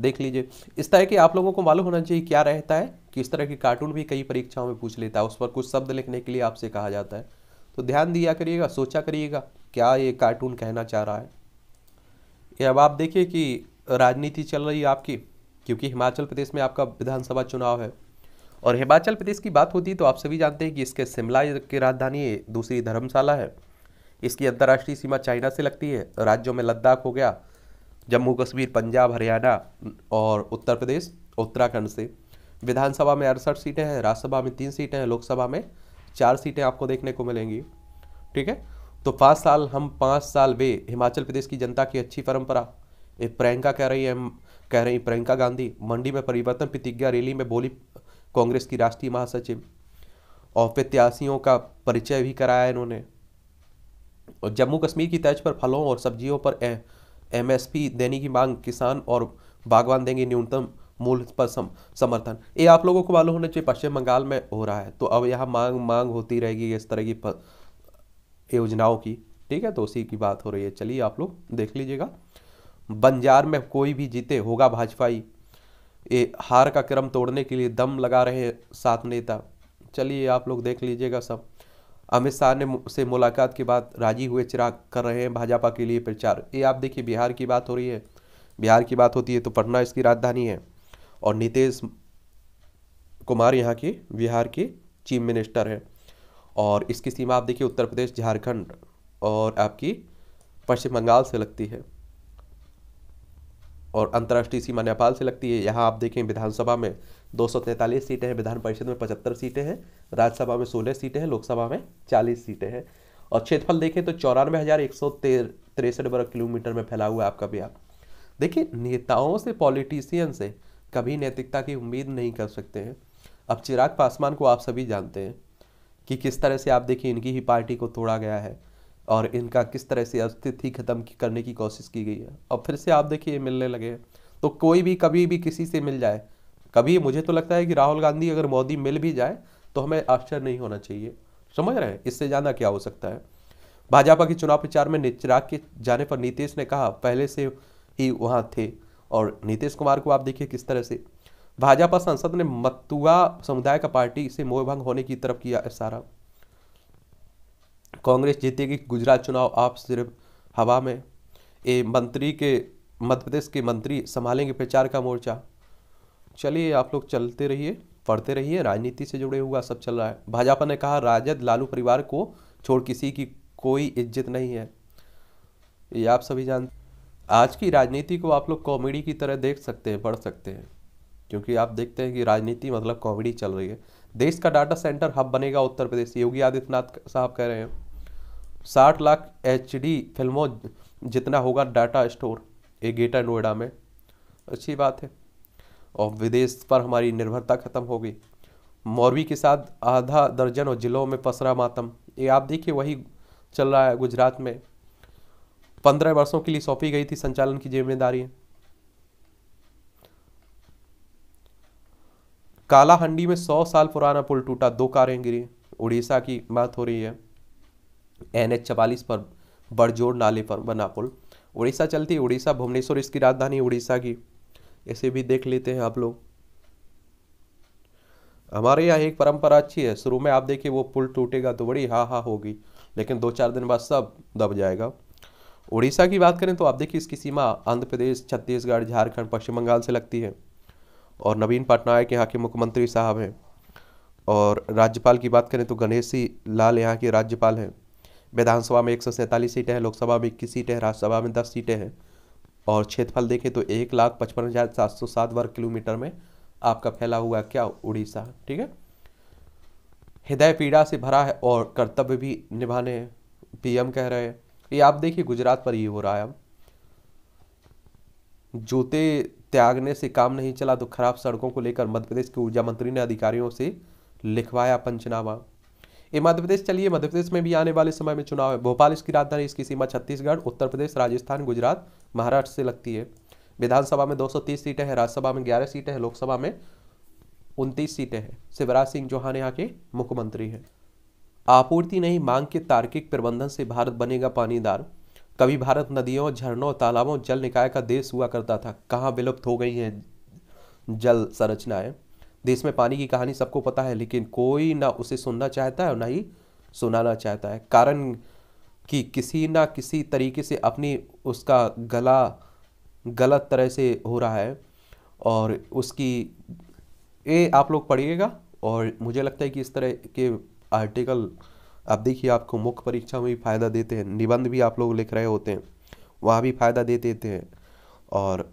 देख लीजिए इस तरह के आप लोगों को मालूम होना चाहिए क्या रहता है कि इस तरह के कार्टून भी कई परीक्षाओं में पूछ लेता है उस पर कुछ शब्द लिखने के लिए आपसे कहा जाता है तो ध्यान दिया करिएगा सोचा करिएगा क्या ये कार्टून कहना चाह रहा है अब आप देखिए कि राजनीति चल रही है आपकी क्योंकि हिमाचल प्रदेश में आपका विधानसभा चुनाव है और हिमाचल प्रदेश की बात होती है तो आप सभी जानते हैं कि इसके शिमला की राजधानी दूसरी धर्मशाला है इसकी अंतर्राष्ट्रीय सीमा चाइना से लगती है राज्यों में लद्दाख हो गया जम्मू कश्मीर पंजाब हरियाणा और उत्तर प्रदेश उत्तराखंड से विधानसभा में अड़सठ सीटें हैं राज्यसभा में तीन सीटें हैं लोकसभा में चार सीटें आपको देखने को मिलेंगी ठीक है तो पाँच साल हम पाँच साल वे हिमाचल प्रदेश की जनता की अच्छी परंपरा ये प्रियंका कह रही है कह रही प्रियंका गांधी मंडी में परिवर्तन प्रतिज्ञा रैली में बोली कांग्रेस की राष्ट्रीय महासचिव और प्रत्याशियों का परिचय भी कराया इन्होंने और जम्मू कश्मीर की तर्ज पर फलों और सब्जियों पर एमएसपी देने की मांग किसान और बागवान देंगे न्यूनतम मूल पर सम, समर्थन ये आप लोगों को मालूम होना चाहिए पश्चिम बंगाल में हो रहा है तो अब यहाँ मांग मांग होती रहेगी इस तरह की योजनाओं की ठीक है तो उसी की बात हो रही है चलिए आप लोग देख लीजिएगा बंजार में कोई भी जीते होगा ही ये हार का क्रम तोड़ने के लिए दम लगा रहे सात नेता चलिए आप लोग देख लीजिएगा सब अमित शाह ने से मुलाकात के बाद राजी हुए चिराग कर रहे हैं भाजपा के लिए प्रचार ये आप देखिए बिहार की बात हो रही है बिहार की बात होती है तो पटना इसकी राजधानी है और नीतीश कुमार यहाँ की बिहार की चीफ मिनिस्टर है और इसकी सीमा आप देखिए उत्तर प्रदेश झारखंड और आपकी पश्चिम बंगाल से लगती है और अंतर्राष्ट्रीय सीमा नेपाल से लगती है यहाँ आप देखें विधानसभा में दो सीटें हैं विधान परिषद में पचहत्तर सीटें हैं राज्यसभा में सोलह सीटें हैं लोकसभा में चालीस सीटें हैं और क्षेत्रफल देखें तो चौरानवे हज़ार एक सौ तिरसठ वर्ग किलोमीटर में फैला हुआ है आपका बिहार देखिए नेताओं से पॉलिटिशियन से कभी नैतिकता की उम्मीद नहीं कर सकते हैं अब चिराग पासवान को आप सभी जानते हैं कि किस तरह से आप देखिए इनकी ही पार्टी को तोड़ा गया है और इनका किस तरह से अस्तित्व खत्म करने की कोशिश की गई है और फिर से आप देखिए मिलने लगे हैं तो कोई भी कभी भी किसी से मिल जाए कभी मुझे तो लगता है कि राहुल गांधी अगर मोदी मिल भी जाए तो हमें आश्चर्य नहीं होना चाहिए समझ रहे हैं इससे ज़्यादा क्या हो सकता है भाजपा के चुनाव प्रचार में चिराग के जाने पर नीतीश ने कहा पहले से ही वहाँ थे और नीतीश कुमार को आप देखिए किस तरह से भाजपा सांसद ने मतुआ समुदाय का पार्टी से मोहभंग होने की तरफ किया इशारा कांग्रेस जीतेगी गुजरात चुनाव आप सिर्फ हवा में ए मंत्री के मध्य प्रदेश के मंत्री संभालेंगे प्रचार का मोर्चा चलिए आप लोग चलते रहिए पढ़ते रहिए राजनीति से जुड़े हुआ सब चल रहा है भाजपा ने कहा राजद लालू परिवार को छोड़ किसी की कोई इज्जत नहीं है ये आप सभी जानते आज की राजनीति को आप लोग कॉमेडी की तरह देख सकते हैं पढ़ सकते हैं क्योंकि आप देखते हैं कि राजनीति मतलब कॉमेडी चल रही है देश का डाटा सेंटर हब बनेगा उत्तर प्रदेश योगी आदित्यनाथ साहब कह रहे हैं साठ लाख एच फिल्मों जितना होगा डाटा स्टोर ए गेटा नोएडा में अच्छी बात है और विदेश पर हमारी निर्भरता खत्म हो गई मौरवी के साथ आधा दर्जन और जिलों में पसरा मातम ये आप देखिए वही चल रहा है गुजरात में पंद्रह वर्षों के लिए सौंपी गई थी संचालन की जिम्मेदारी काला हंडी में सौ साल पुराना पुल टूटा दो कारें गिरी उड़ीसा की बात हो रही है एन एच चवालीस पर बड़जोड़ नाले पर बना पुल उड़ीसा चलती उड़ीसा भुवनेश्वर इसकी राजधानी उड़ीसा की इसे भी देख लेते हैं आप लोग हमारे यहाँ एक परंपरा अच्छी है शुरू में आप देखिए वो पुल टूटेगा तो बड़ी हा हा होगी लेकिन दो चार दिन बाद सब दब जाएगा उड़ीसा की बात करें तो आप देखिए इसकी सीमा आंध्र प्रदेश छत्तीसगढ़ झारखंड पश्चिम बंगाल से लगती है और नवीन पटनायक यहाँ के मुख्यमंत्री साहब हैं और राज्यपाल की बात करें तो गणेशी लाल यहाँ के राज्यपाल हैं विधानसभा में एक सौ सैंतालीस सीटें हैं लोकसभा में इक्कीस सीटें हैं राज्यसभा में दस सीटें हैं और क्षेत्रफल देखें तो एक लाख पचपन हज़ार सात सौ सात वर्ग किलोमीटर में आपका फैला हुआ क्या उड़ीसा ठीक है हृदय पीड़ा से भरा है और कर्तव्य भी निभाने हैं पीएम कह रहे हैं ये आप देखिए गुजरात पर ये हो रहा है अब जोते त्यागने से काम नहीं चला तो खराब सड़कों को लेकर मध्यप्रदेश के ऊर्जा मंत्री ने अधिकारियों से लिखवाया पंचनामा ये मध्यप्रदेश चलिए मध्यप्रदेश में भी आने वाले समय में चुनाव है भोपाल इसकी राजधानी इसकी सीमा छत्तीसगढ़ उत्तर प्रदेश राजस्थान गुजरात महाराष्ट्र से लगती है विधानसभा में 230 सीटें हैं राज्यसभा में 11 सीटें हैं लोकसभा में उनतीस सीटें हैं शिवराज सिंह चौहान यहाँ के मुख्यमंत्री हैं आपूर्ति नहीं मांग के तार्किक प्रबंधन से भारत बनेगा पानीदार कभी भारत नदियों झरनों तालाबों जल निकाय का देश हुआ करता था कहाँ विलुप्त हो गई हैं जल संरचनाएं देश में पानी की कहानी सबको पता है लेकिन कोई ना उसे सुनना चाहता है और ना ही सुनाना चाहता है कारण कि किसी ना किसी तरीके से अपनी उसका गला गलत तरह से हो रहा है और उसकी ये आप लोग पढ़िएगा और मुझे लगता है कि इस तरह के आर्टिकल आप देखिए आपको मुख्य परीक्षा में भी फ़ायदा देते हैं निबंध भी आप लोग लिख रहे होते हैं वहाँ भी फ़ायदा दे देते हैं और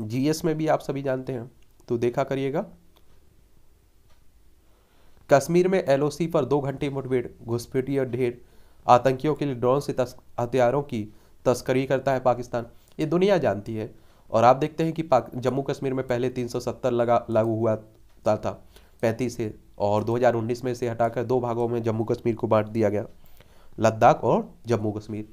जीएस में भी आप सभी जानते हैं तो देखा करिएगा कश्मीर में एलओसी पर दो घंटे मुठभेड़ घुसपेटी और ढेर आतंकियों के लिए ड्रोन से हथियारों की तस्करी करता है पाकिस्तान ये दुनिया जानती है और आप देखते हैं कि जम्मू कश्मीर में पहले 370 लगा लागू हुआ था पैंतीस से और 2019 में इसे हटाकर दो भागों में जम्मू कश्मीर को बांट दिया गया लद्दाख और जम्मू कश्मीर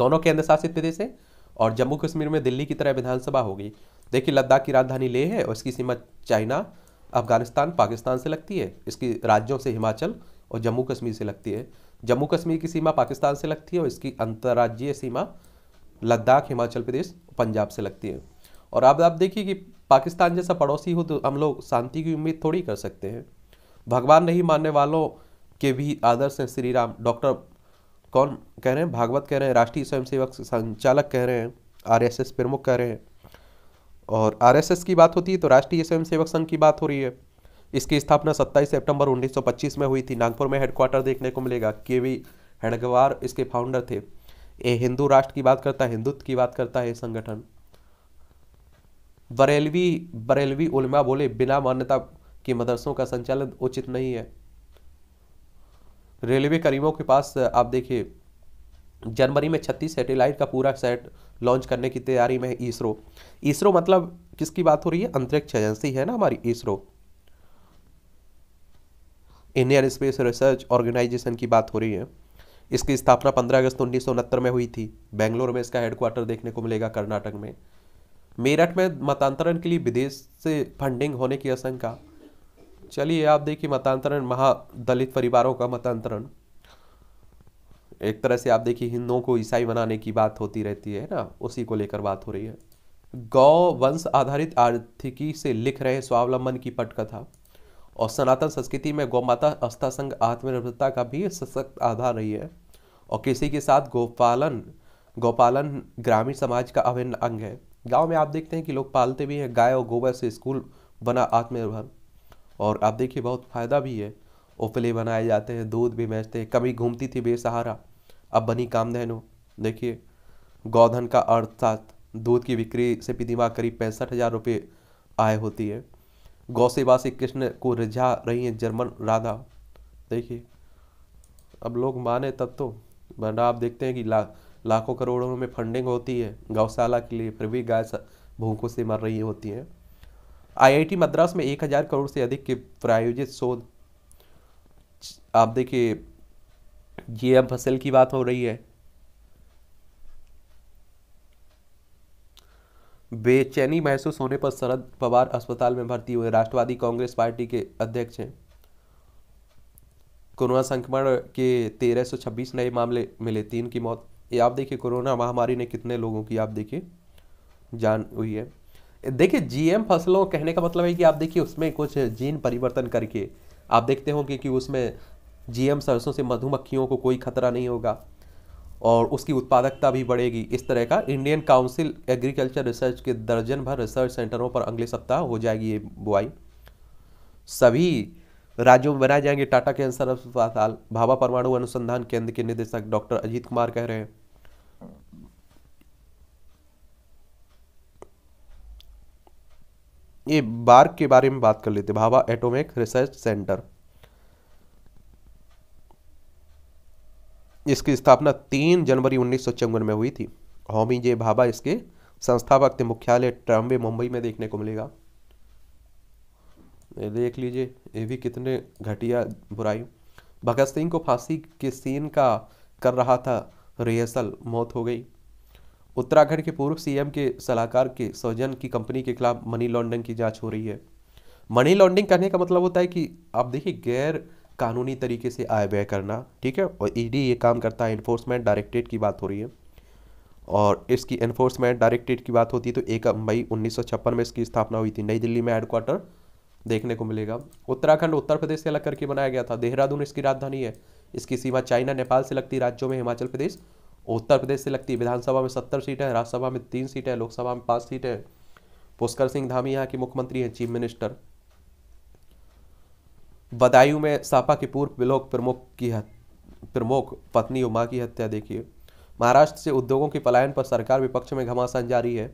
दोनों केंद्र शासित प्रदेश है और जम्मू कश्मीर में दिल्ली की तरह विधानसभा होगी देखिए लद्दाख की राजधानी लेह है और इसकी सीमा चाइना अफगानिस्तान पाकिस्तान से लगती है इसकी राज्यों से हिमाचल और जम्मू कश्मीर से लगती है जम्मू कश्मीर की सीमा पाकिस्तान से लगती है और इसकी अंतर्राज्यीय सीमा लद्दाख हिमाचल प्रदेश पंजाब से लगती है और अब आप, आप देखिए कि पाकिस्तान जैसा पड़ोसी हो तो हम लोग शांति की उम्मीद थोड़ी कर सकते हैं भगवान नहीं मानने वालों के भी आदर्श हैं श्री राम डॉक्टर कौन कह रहे हैं भागवत कह रहे हैं राष्ट्रीय स्वयंसेवक संचालक कह रहे हैं आरएसएस प्रमुख कह रहे हैं और आरएसएस की बात होती है तो राष्ट्रीय स्वयंसेवक संघ की बात हो रही है इसकी स्थापना 27 सितंबर 1925 में हुई थी नागपुर में हेडक्वार्टर देखने को मिलेगा के वी हेडगवार इसके फाउंडर थे ये हिंदू राष्ट्र की बात करता है हिंदुत्व की बात करता है संगठन बरेलवी बरेलवी उलमा बोले बिना मान्यता के मदरसों का संचालन उचित नहीं है रेलवे करीमों के पास आप देखिए जनवरी में 36 सैटेलाइट का पूरा सेट लॉन्च करने की तैयारी में है इसरो इसरो मतलब किसकी बात हो रही है अंतरिक्ष एजेंसी है ना हमारी ISRO Indian space research organisation की बात हो रही है इसकी स्थापना 15 अगस्त उन्नीस में हुई थी बेंगलोर में इसका हेडक्वार्टर देखने को मिलेगा कर्नाटक में मेरठ में मतांतरण के लिए विदेश से फंडिंग होने की आशंका चलिए आप देखिए मतांतरण महादलित परिवारों का मतांतरण एक तरह से आप देखिए हिंदुओं को ईसाई बनाने की बात होती रहती है ना उसी को लेकर बात हो रही है गौ वंश आधारित आर्थिकी से लिख रहे स्वावलंबन की पटकथा और सनातन संस्कृति में गौ माता आस्था संघ आत्मनिर्भरता का भी सशक्त आधार रही है और किसी के साथ गोपालन गौपालन ग्रामीण समाज का अभिन्न अंग है गांव में आप देखते हैं कि लोग पालते भी हैं गाय और गोबर से स्कूल बना आत्मनिर्भर और आप देखिए बहुत फ़ायदा भी है ओपले बनाए जाते हैं दूध भी बेचते हैं कभी घूमती थी बेसहारा अब बनी कामधेनु देखिए गौधन का अर्थात दूध की बिक्री से प्रतिमा करीब पैंसठ हज़ार रुपये आय होती है गौ सेवा से कृष्ण को रिझा रही हैं जर्मन राधा देखिए अब लोग माने तब तो वरना आप देखते हैं कि ला लाखों करोड़ों में फंडिंग होती है गौशाला के लिए फिर भी गाय भूखों से मर रही होती हैं आईआईटी मद्रास में एक हज़ार करोड़ से अधिक के प्रायोजित शोध आप देखिए जी एम फसल की बात हो रही है बेचैनी महसूस होने पर शरद पवार अस्पताल में भर्ती हुए राष्ट्रवादी कांग्रेस पार्टी के अध्यक्ष हैं कोरोना संक्रमण के 1326 नए मामले मिले तीन की मौत ये आप देखिए कोरोना महामारी ने कितने लोगों की आप देखिए जान हुई है देखिए जीएम फसलों कहने का मतलब है कि आप देखिए उसमें कुछ जीन परिवर्तन करके आप देखते होंगे कि उसमें जीएम सरसों से मधुमक्खियों को कोई खतरा नहीं होगा और उसकी उत्पादकता भी बढ़ेगी इस तरह का इंडियन काउंसिल एग्रीकल्चर रिसर्च के दर्जन भर रिसर्च सेंटरों पर अगले सप्ताह हो जाएगी ये बुआई सभी राज्यों में बनाए जाएंगे टाटा कैंसर अस्पताल भाभा परमाणु अनुसंधान केंद्र के निदेशक डॉक्टर अजीत कुमार कह रहे हैं ये बार्क के बारे में बात कर लेते भाभा एटोमिक रिसर्च सेंटर इसकी स्थापना तीन जनवरी उन्नीस में हुई थी होमी जे भाभा इसके संस्थापक थे मुख्यालय ट्रम्बे मुंबई में देखने को मिलेगा देख लीजिए ये भी कितने घटिया बुराई भगत सिंह को फांसी के सीन का कर रहा था रिहर्सल मौत हो गई उत्तराखंड के पूर्व सीएम के सलाहकार के सौजन की कंपनी के खिलाफ मनी लॉन्ड्रिंग की जांच हो रही है मनी लॉन्ड्रिंग करने का मतलब होता है कि आप देखिए गैर कानूनी तरीके से आय व्यय करना ठीक है और ईडी ये काम करता है इन्फोर्समेंट डायरेक्टेड की बात हो रही है और इसकी इन्फोर्समेंट डायरेक्टेड की बात होती है तो एक मई उन्नीस में इसकी स्थापना हुई थी नई दिल्ली में हेडक्वार्टर देखने को मिलेगा उत्तराखंड उत्तर प्रदेश से अलग करके बनाया गया था देहरादून इसकी राजधानी है इसकी सीमा चाइना नेपाल से लगती राज्यों में हिमाचल प्रदेश उत्तर प्रदेश से लगती है विधानसभा में सत्तर सीटें हैं राज्यसभा में तीन सीटें हैं लोकसभा में पांच सीटें हैं पुष्कर सिंह धामी यहाँ के मुख्यमंत्री हैं चीफ मिनिस्टर बदायूं में सापा के पूर्व विलोक प्रमुख की प्रमुख पत्नी उमा की हत्या देखिए महाराष्ट्र से उद्योगों के पलायन पर सरकार विपक्ष में घमासान जारी है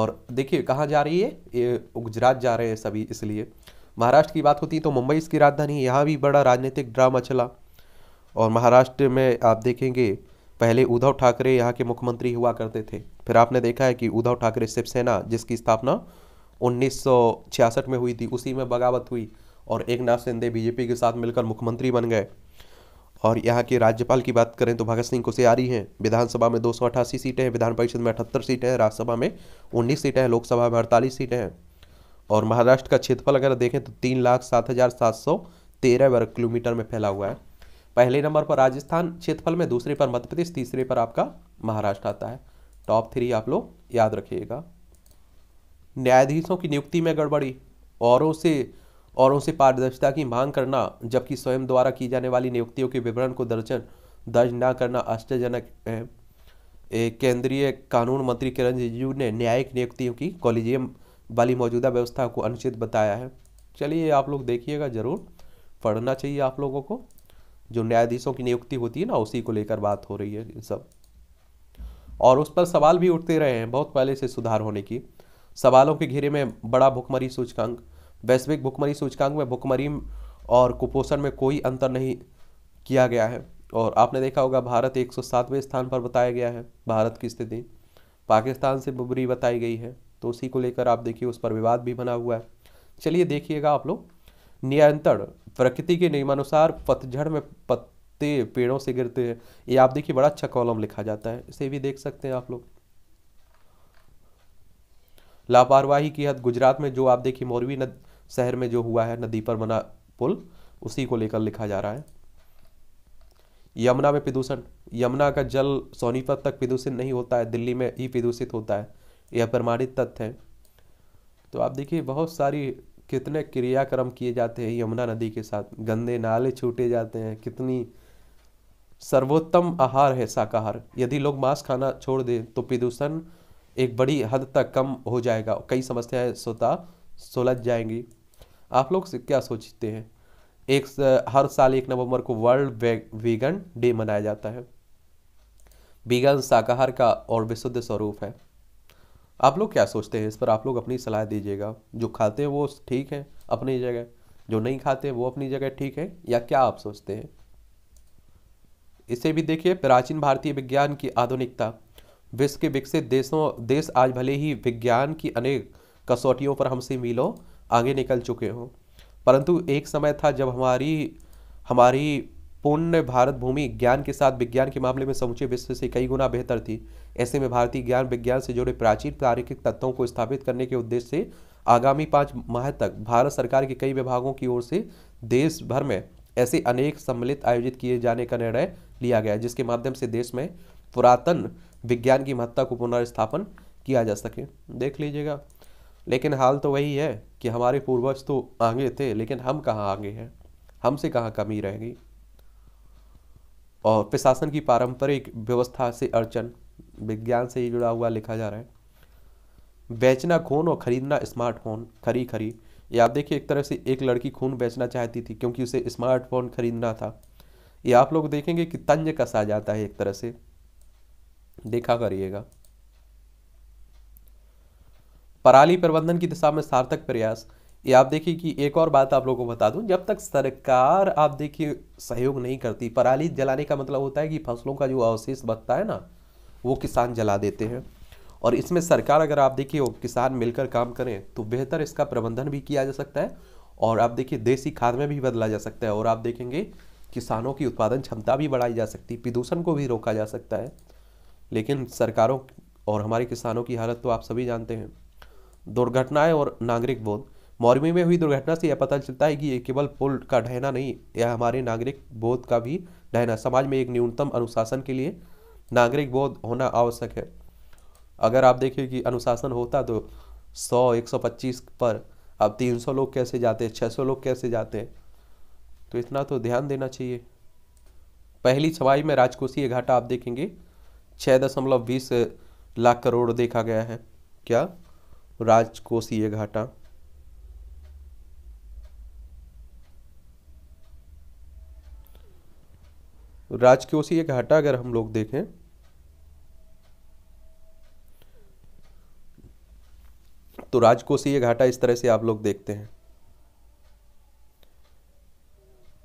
और देखिए कहाँ जा रही है ये गुजरात जा रहे हैं सभी इसलिए महाराष्ट्र की बात होती है तो मुंबई इसकी राजधानी है यहाँ भी बड़ा राजनीतिक ड्रामा चला और महाराष्ट्र में आप देखेंगे पहले उद्धव ठाकरे यहाँ के मुख्यमंत्री हुआ करते थे फिर आपने देखा है कि उद्धव ठाकरे शिवसेना जिसकी स्थापना 1966 में हुई थी उसी में बगावत हुई और एक नाथ शिंदे बीजेपी के साथ मिलकर मुख्यमंत्री बन गए और यहाँ के राज्यपाल की बात करें तो भगत सिंह कोश्यारी हैं विधानसभा में दो सीटें हैं विधान परिषद में अठहत्तर सीटें हैं राज्यसभा में उन्नीस सीटें हैं लोकसभा में अड़तालीस सीटें हैं और महाराष्ट्र का क्षेत्रफल अगर देखें तो तीन लाख सात हज़ार सात सौ तेरह वर्ग किलोमीटर में फैला हुआ है पहले नंबर पर राजस्थान क्षेत्रफल में दूसरे पर मध्य प्रदेश तीसरे पर आपका महाराष्ट्र आता है टॉप थ्री आप लोग याद रखिएगा न्यायाधीशों की नियुक्ति में गड़बड़ी औरों से औरों से पारदर्शिता की मांग करना जबकि स्वयं द्वारा की जाने वाली नियुक्तियों के विवरण को दर्जन दर्ज न करना आश्चर्यजनक है केंद्रीय कानून मंत्री किरण रिजिजू ने न्यायिक नियुक्तियों की कॉलेजियम वाली मौजूदा व्यवस्था को अनुचित बताया है चलिए आप लोग देखिएगा ज़रूर पढ़ना चाहिए आप लोगों को जो न्यायाधीशों की नियुक्ति होती है ना उसी को लेकर बात हो रही है इन सब और उस पर सवाल भी उठते रहे हैं बहुत पहले से सुधार होने की सवालों के घेरे में बड़ा भुखमरी सूचकांक वैश्विक भुखमरी सूचकांक में भुखमरी और कुपोषण में कोई अंतर नहीं किया गया है और आपने देखा होगा भारत एक स्थान पर बताया गया है भारत की स्थिति पाकिस्तान से बुबरी बताई गई है तो उसी को लेकर आप देखिए उस पर विवाद भी बना हुआ है चलिए देखिएगा आप लोग नियंत्रण प्रकृति के नियमानुसार पतझड़ में पत्ते पेड़ों से गिरते हैं ये आप देखिए बड़ा अच्छा कॉलम लिखा जाता है इसे भी देख सकते हैं आप लोग लापरवाही की हद गुजरात में जो आप देखिए मोरवी नद शहर में जो हुआ है नदी पर बना पुल उसी को लेकर लिखा जा रहा है यमुना में प्रदूषण यमुना का जल सोनीपत तक प्रदूषित नहीं होता है दिल्ली में ही प्रदूषित होता है यह प्रमाणित तथ्य है तो आप देखिए बहुत सारी कितने क्रियाक्रम किए जाते हैं यमुना नदी के साथ गंदे नाले छूटे जाते हैं कितनी सर्वोत्तम आहार है शाकाहार यदि लोग मांस खाना छोड़ दें तो प्रदूषण एक बड़ी हद तक कम हो जाएगा कई समस्याएं स्वतः सुलझ जाएंगी आप लोग क्या सोचते हैं एक हर साल एक नवंबर को वर्ल्ड वीगन डे मनाया जाता है वीगन शाकाहार का और विशुद्ध स्वरूप है आप लोग क्या सोचते हैं इस पर आप लोग अपनी सलाह दीजिएगा जो खाते हैं वो ठीक है अपनी जगह जो नहीं खाते वो अपनी जगह ठीक है या क्या आप सोचते हैं इसे भी देखिए प्राचीन भारतीय विज्ञान की आधुनिकता विश्व के विकसित देशों देश आज भले ही विज्ञान की अनेक कसौटियों पर हमसे मिलो आगे निकल चुके हों परंतु एक समय था जब हमारी हमारी पूर्ण भारत भूमि ज्ञान के साथ विज्ञान के मामले में समूचे विश्व से कई गुना बेहतर थी ऐसे में भारतीय ज्ञान विज्ञान से जुड़े प्राचीन तारीखिक तत्वों को स्थापित करने के उद्देश्य से आगामी पाँच माह तक भारत सरकार के कई विभागों की ओर से देश भर में ऐसे अनेक सम्मिलित आयोजित किए जाने का निर्णय लिया गया जिसके माध्यम से देश में पुरातन विज्ञान की महत्ता को पुनर्स्थापन किया जा सके देख लीजिएगा लेकिन हाल तो वही है कि हमारे पूर्वज तो आगे थे लेकिन हम कहाँ आगे हैं हमसे कहाँ कमी रहेगी और प्रशासन की पारंपरिक व्यवस्था से अड़चन विज्ञान से ही जुड़ा हुआ लिखा जा रहा है बेचना खून और ख़रीदना स्मार्टफोन खरी खरी या आप देखिए एक तरह से एक लड़की खून बेचना चाहती थी क्योंकि उसे स्मार्टफोन खरीदना था ये आप लोग देखेंगे कि तंज कसा जाता है एक तरह से देखा करिएगा पराली प्रबंधन की दिशा में सार्थक प्रयास ये आप देखिए कि एक और बात आप लोगों को बता दूं जब तक सरकार आप देखिए सहयोग नहीं करती पराली जलाने का मतलब होता है कि फसलों का जो अवशेष बचता है ना वो किसान जला देते हैं और इसमें सरकार अगर आप देखिए किसान मिलकर काम करें तो बेहतर इसका प्रबंधन भी किया जा सकता है और आप देखिए देसी खाद में भी बदला जा सकता है और आप देखेंगे किसानों की उत्पादन क्षमता भी बढ़ाई जा सकती है प्रदूषण को भी रोका जा सकता है लेकिन सरकारों और हमारे किसानों की हालत तो आप सभी जानते हैं दुर्घटनाएं और नागरिक बोध मॉर्वी में हुई दुर्घटना से यह पता चलता है कि यह केवल पुल का ढहना नहीं यह हमारे नागरिक बोध का भी ढहना समाज में एक न्यूनतम अनुशासन के लिए नागरिक बोध होना आवश्यक है अगर आप देखें कि अनुशासन होता तो 100 125 पर अब 300 लोग कैसे जाते हैं 600 लोग कैसे जाते हैं तो इतना तो ध्यान देना चाहिए पहली छवाई में राजकोषीय घाटा आप देखेंगे छः दशमलव बीस लाख करोड़ देखा गया है क्या राजकोषीय घाटा राजकोषीय घाटा अगर हम लोग देखें तो राजकोषीय घाटा इस तरह से आप लोग देखते हैं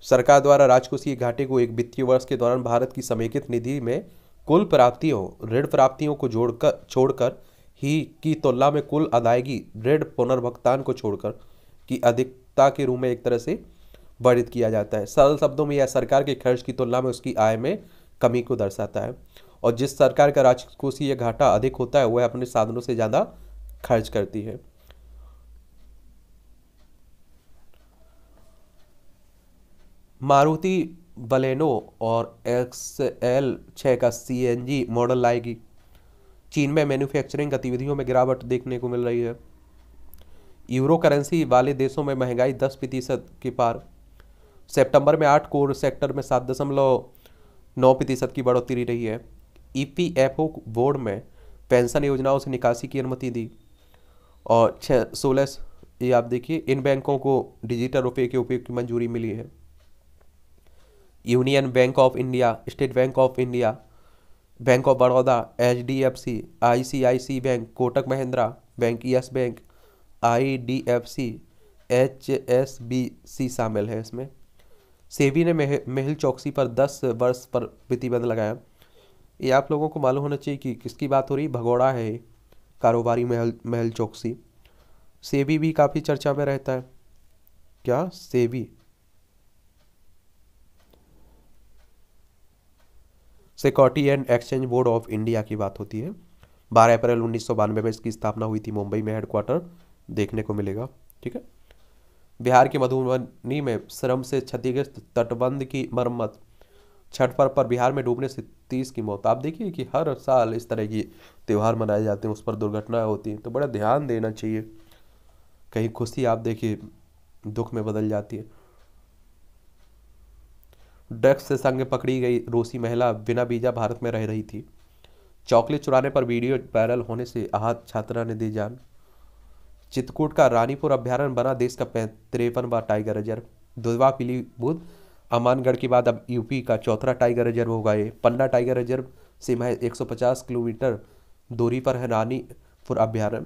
सरकार द्वारा राजकोषीय घाटे को एक वित्तीय वर्ष के दौरान भारत की समेकित निधि में कुल प्राप्तियों ऋण प्राप्तियों को जोड़कर छोड़कर ही की तुलना में कुल अदायगी ऋण पुनर्भुगतान को छोड़कर की अधिकता के रूप में एक तरह से वर्णित किया जाता है सरल शब्दों में यह सरकार के खर्च की तुलना में उसकी आय में कमी को दर्शाता है और जिस सरकार का राजकोषीय घाटा अधिक होता है वह अपने साधनों से ज़्यादा खर्च करती है मारुति बलेनो और एक्स एल छः का सी मॉडल लाएगी चीन में मैन्युफैक्चरिंग गतिविधियों में गिरावट देखने को मिल रही है यूरो करेंसी वाले देशों में महंगाई 10 प्रतिशत के पार सितंबर में आठ कोर सेक्टर में सात दशमलव नौ प्रतिशत की बढ़ोतरी रही है ईपीएफओ e बोर्ड में पेंशन योजनाओं से निकासी की अनुमति दी और छः सोलह ये आप देखिए इन बैंकों को डिजिटल रुपये के उपयोग की मंजूरी मिली है Union Bank of India State Bank of India Bank of Baroda H D F C I C I C Bank Kotak Mahindra Bank Yes Bank I D F C H S B C शामिल है इसमें सेबी ने मेह, मेहिल चौकसी पर दस वर्ष पर प्रतिबंध लगाया ये आप लोगों को मालूम होना चाहिए कि किसकी बात हो रही भगोड़ा है कारोबारी महल महल चौकसी सेबी भी काफ़ी चर्चा में रहता है क्या SEBI Security and Exchange Board of India की बात होती है 12 अप्रैल उन्नीस में इसकी स्थापना हुई थी मुंबई में हेडक्वार्टर देखने को मिलेगा ठीक है बिहार के मधुबनी में श्रम से क्षतिग्रस्त तटबंध की मरम्मत छठ पर्व पर बिहार में डूबने से तीस की मौत आप देखिए कि हर साल इस तरह की त्यौहार मनाए जाते हैं उस पर दुर्घटनाएं होती हैं तो बड़ा ध्यान देना चाहिए कहीं खुशी आप देखिए दुख में बदल जाती है ड्रग्स से संग पकड़ी गई रूसी महिला बिना वीजा भारत में रह रही थी चॉकलेट चुराने पर वीडियो वायरल होने से आहत छात्रा ने दी जान चित्रकूट का रानीपुर अभ्यारण बना देश का तिरपनवा टाइगर रिजर्व दुधवा पीलीभूत अमानगढ़ के बाद अब यूपी का चौथा टाइगर रिजर्व होगा ये पन्ना टाइगर रिजर्व से महज एक किलोमीटर दूरी पर है रानीपुर अभ्यारण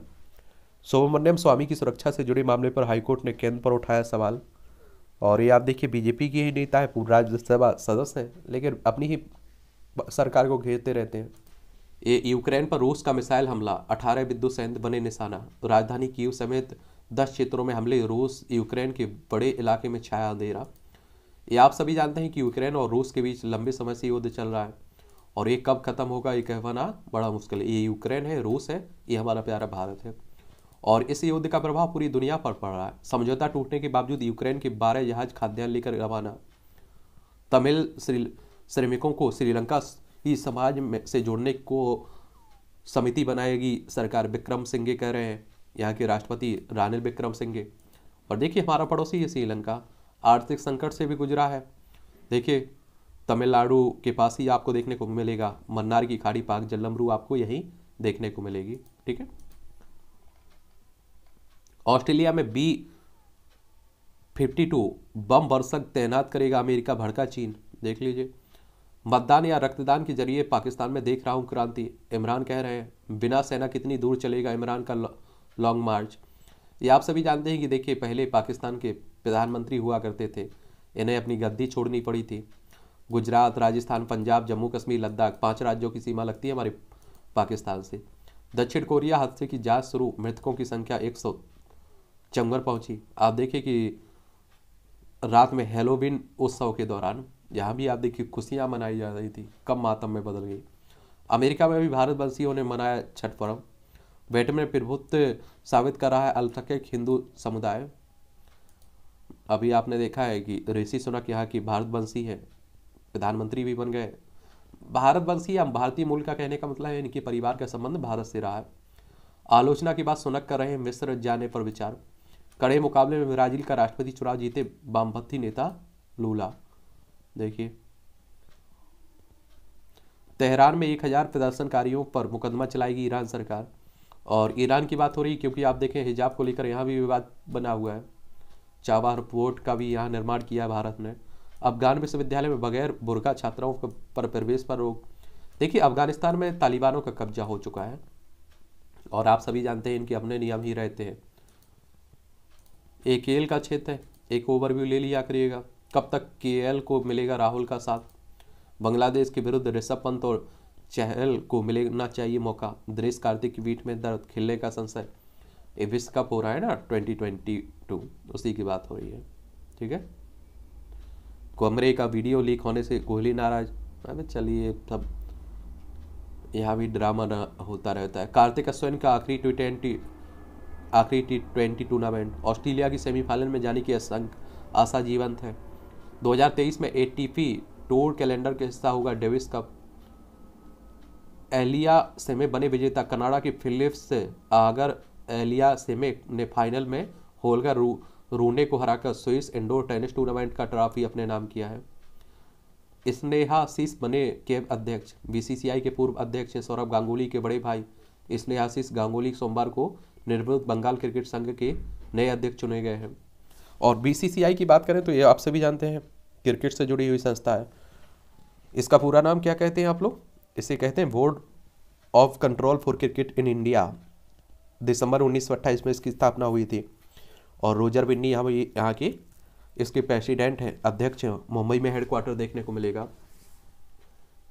सुब्रमण्यम स्वामी की सुरक्षा से जुड़े मामले पर हाईकोर्ट ने केंद्र पर उठाया सवाल और ये आप देखिए बीजेपी के ही नेता है पूर्व राज्यसभा सदस्य हैं लेकिन अपनी ही सरकार को घेरते रहते हैं ये यूक्रेन पर रूस का मिसाइल हमला 18 बिंदु संयंत्र बने निशाना तो राजधानी कीव समेत 10 क्षेत्रों में हमले रूस यूक्रेन के बड़े इलाके में छाया दे रहा ये आप सभी जानते हैं कि यूक्रेन और रूस के बीच लंबे समय से युद्ध चल रहा है और ये कब खत्म होगा ये कहवाना बड़ा मुश्किल है ये यूक्रेन है रूस है ये हमारा प्यारा भारत है और इस युद्ध का प्रभाव पूरी दुनिया पर पड़ रहा है समझौता टूटने के बावजूद यूक्रेन के बारह जहाज खाद्यान्न लेकर रवाना तमिल श्री श्रमिकों को श्रीलंका ही समाज में से जोड़ने को समिति बनाएगी सरकार विक्रम सिंघे कह रहे हैं यहाँ के राष्ट्रपति रानिल विक्रम सिंघे और देखिए हमारा पड़ोसी है श्रीलंका आर्थिक संकट से भी गुजरा है देखिए तमिलनाडु के पास ही आपको देखने को मिलेगा मन्नार की खाड़ी पाक जल्लमरू आपको यहीं देखने को मिलेगी ठीक है ऑस्ट्रेलिया में बी 52 बम वर्षक तैनात करेगा अमेरिका भड़का चीन देख लीजिए मतदान या रक्तदान के जरिए पाकिस्तान में देख रहा हूं क्रांति इमरान कह रहे हैं बिना सेना कितनी दूर चलेगा इमरान का लॉन्ग मार्च ये आप सभी जानते हैं कि देखिए पहले पाकिस्तान के प्रधानमंत्री हुआ करते थे इन्हें अपनी गद्दी छोड़नी पड़ी थी गुजरात राजस्थान पंजाब जम्मू कश्मीर लद्दाख पाँच राज्यों की सीमा लगती है हमारे पाकिस्तान से दक्षिण कोरिया हादसे की जांच शुरू मृतकों की संख्या एक सौ चमगर पहुंची आप देखिए कि रात में हेलोविन उत्सव के दौरान यहाँ भी आप देखिए खुशियाँ मनाई जा रही थी कब मातम में बदल गई अमेरिका में भी भारतवंशियों ने मनाया छठ पर्व वेट में प्रभुत्व साबित कर रहा है अल्पसंख्यक हिंदू समुदाय अभी आपने देखा है कि ऋषि सुनक यहाँ की भारतवंशी है प्रधानमंत्री भी बन गए भारतवंशी या भारतीय मूल का कहने का मतलब है इनके परिवार का संबंध भारत से रहा है आलोचना की बात सुनक कर रहे हैं मिस्र जाने पर विचार कड़े मुकाबले में ब्राजील का राष्ट्रपति चुनाव जीते वामपंथी नेता लूला देखिए तेहरान में एक हज़ार प्रदर्शनकारियों पर मुकदमा चलाएगी ईरान सरकार और ईरान की बात हो रही क्योंकि आप देखें हिजाब को लेकर यहाँ भी विवाद बना हुआ है चाबार पोर्ट का भी यहाँ निर्माण किया भारत ने अफगान विश्वविद्यालय में बगैर बुरका छात्राओं पर प्रवेश पर रोक देखिए अफगानिस्तान में तालिबानों का कब्जा हो चुका है और आप सभी जानते हैं इनके अपने नियम ही रहते हैं एक एल का क्षेत्र है एक ओवरव्यू ले लिया करिएगा कब तक के को मिलेगा राहुल का साथ बांग्लादेश के विरुद्ध ऋषभ पंत और चहल को मिलना चाहिए मौका दृश कार्तिक की वीट में दर्द खेलने का संशय ए विश्व कप हो रहा है ना ट्वेंटी ट्वेंटी टू उसी की बात हो रही है ठीक है कमरे का वीडियो लीक होने से कोहली नाराज अरे चलिए सब यहाँ भी ड्रामा होता रहता है कार्तिक अश्विन का आखिरी टी ट्वेंटी आखिरी टी ट्वेंटी टूर्नामेंट ऑस्ट्रेलिया की सेमीफाइनल में जाने की आशा जीवंत है 2023 में एटीपी टूर कैलेंडर का हिस्सा होगा डेविस कप एलिया सेमे बने विजेता कनाडा की फिलिप्स आगर एलिया सेमे ने फाइनल में होलगर रू, रूने को हराकर स्विस इंडोर टेनिस टूर्नामेंट का ट्रॉफी अपने नाम किया है स्नेहा शीश बने के अध्यक्ष बीसीसीआई के पूर्व अध्यक्ष सौरभ गांगुली के बड़े भाई स्नेहा गांगुली सोमवार को निर्मित बंगाल क्रिकेट संघ के नए अध्यक्ष चुने गए हैं और बीसीसीआई की बात करें तो ये आप सभी जानते हैं क्रिकेट से जुड़ी हुई संस्था है इसका पूरा नाम क्या कहते हैं आप लोग इसे कहते हैं Board of Control for Cricket in India दिसंबर उन्नीस में इसकी स्थापना हुई थी और रोजर बिन्नी यहाँ यहाँ के इसके प्रेसिडेंट हैं अध्यक्ष हैं मुंबई में हेडक्वार्टर देखने को मिलेगा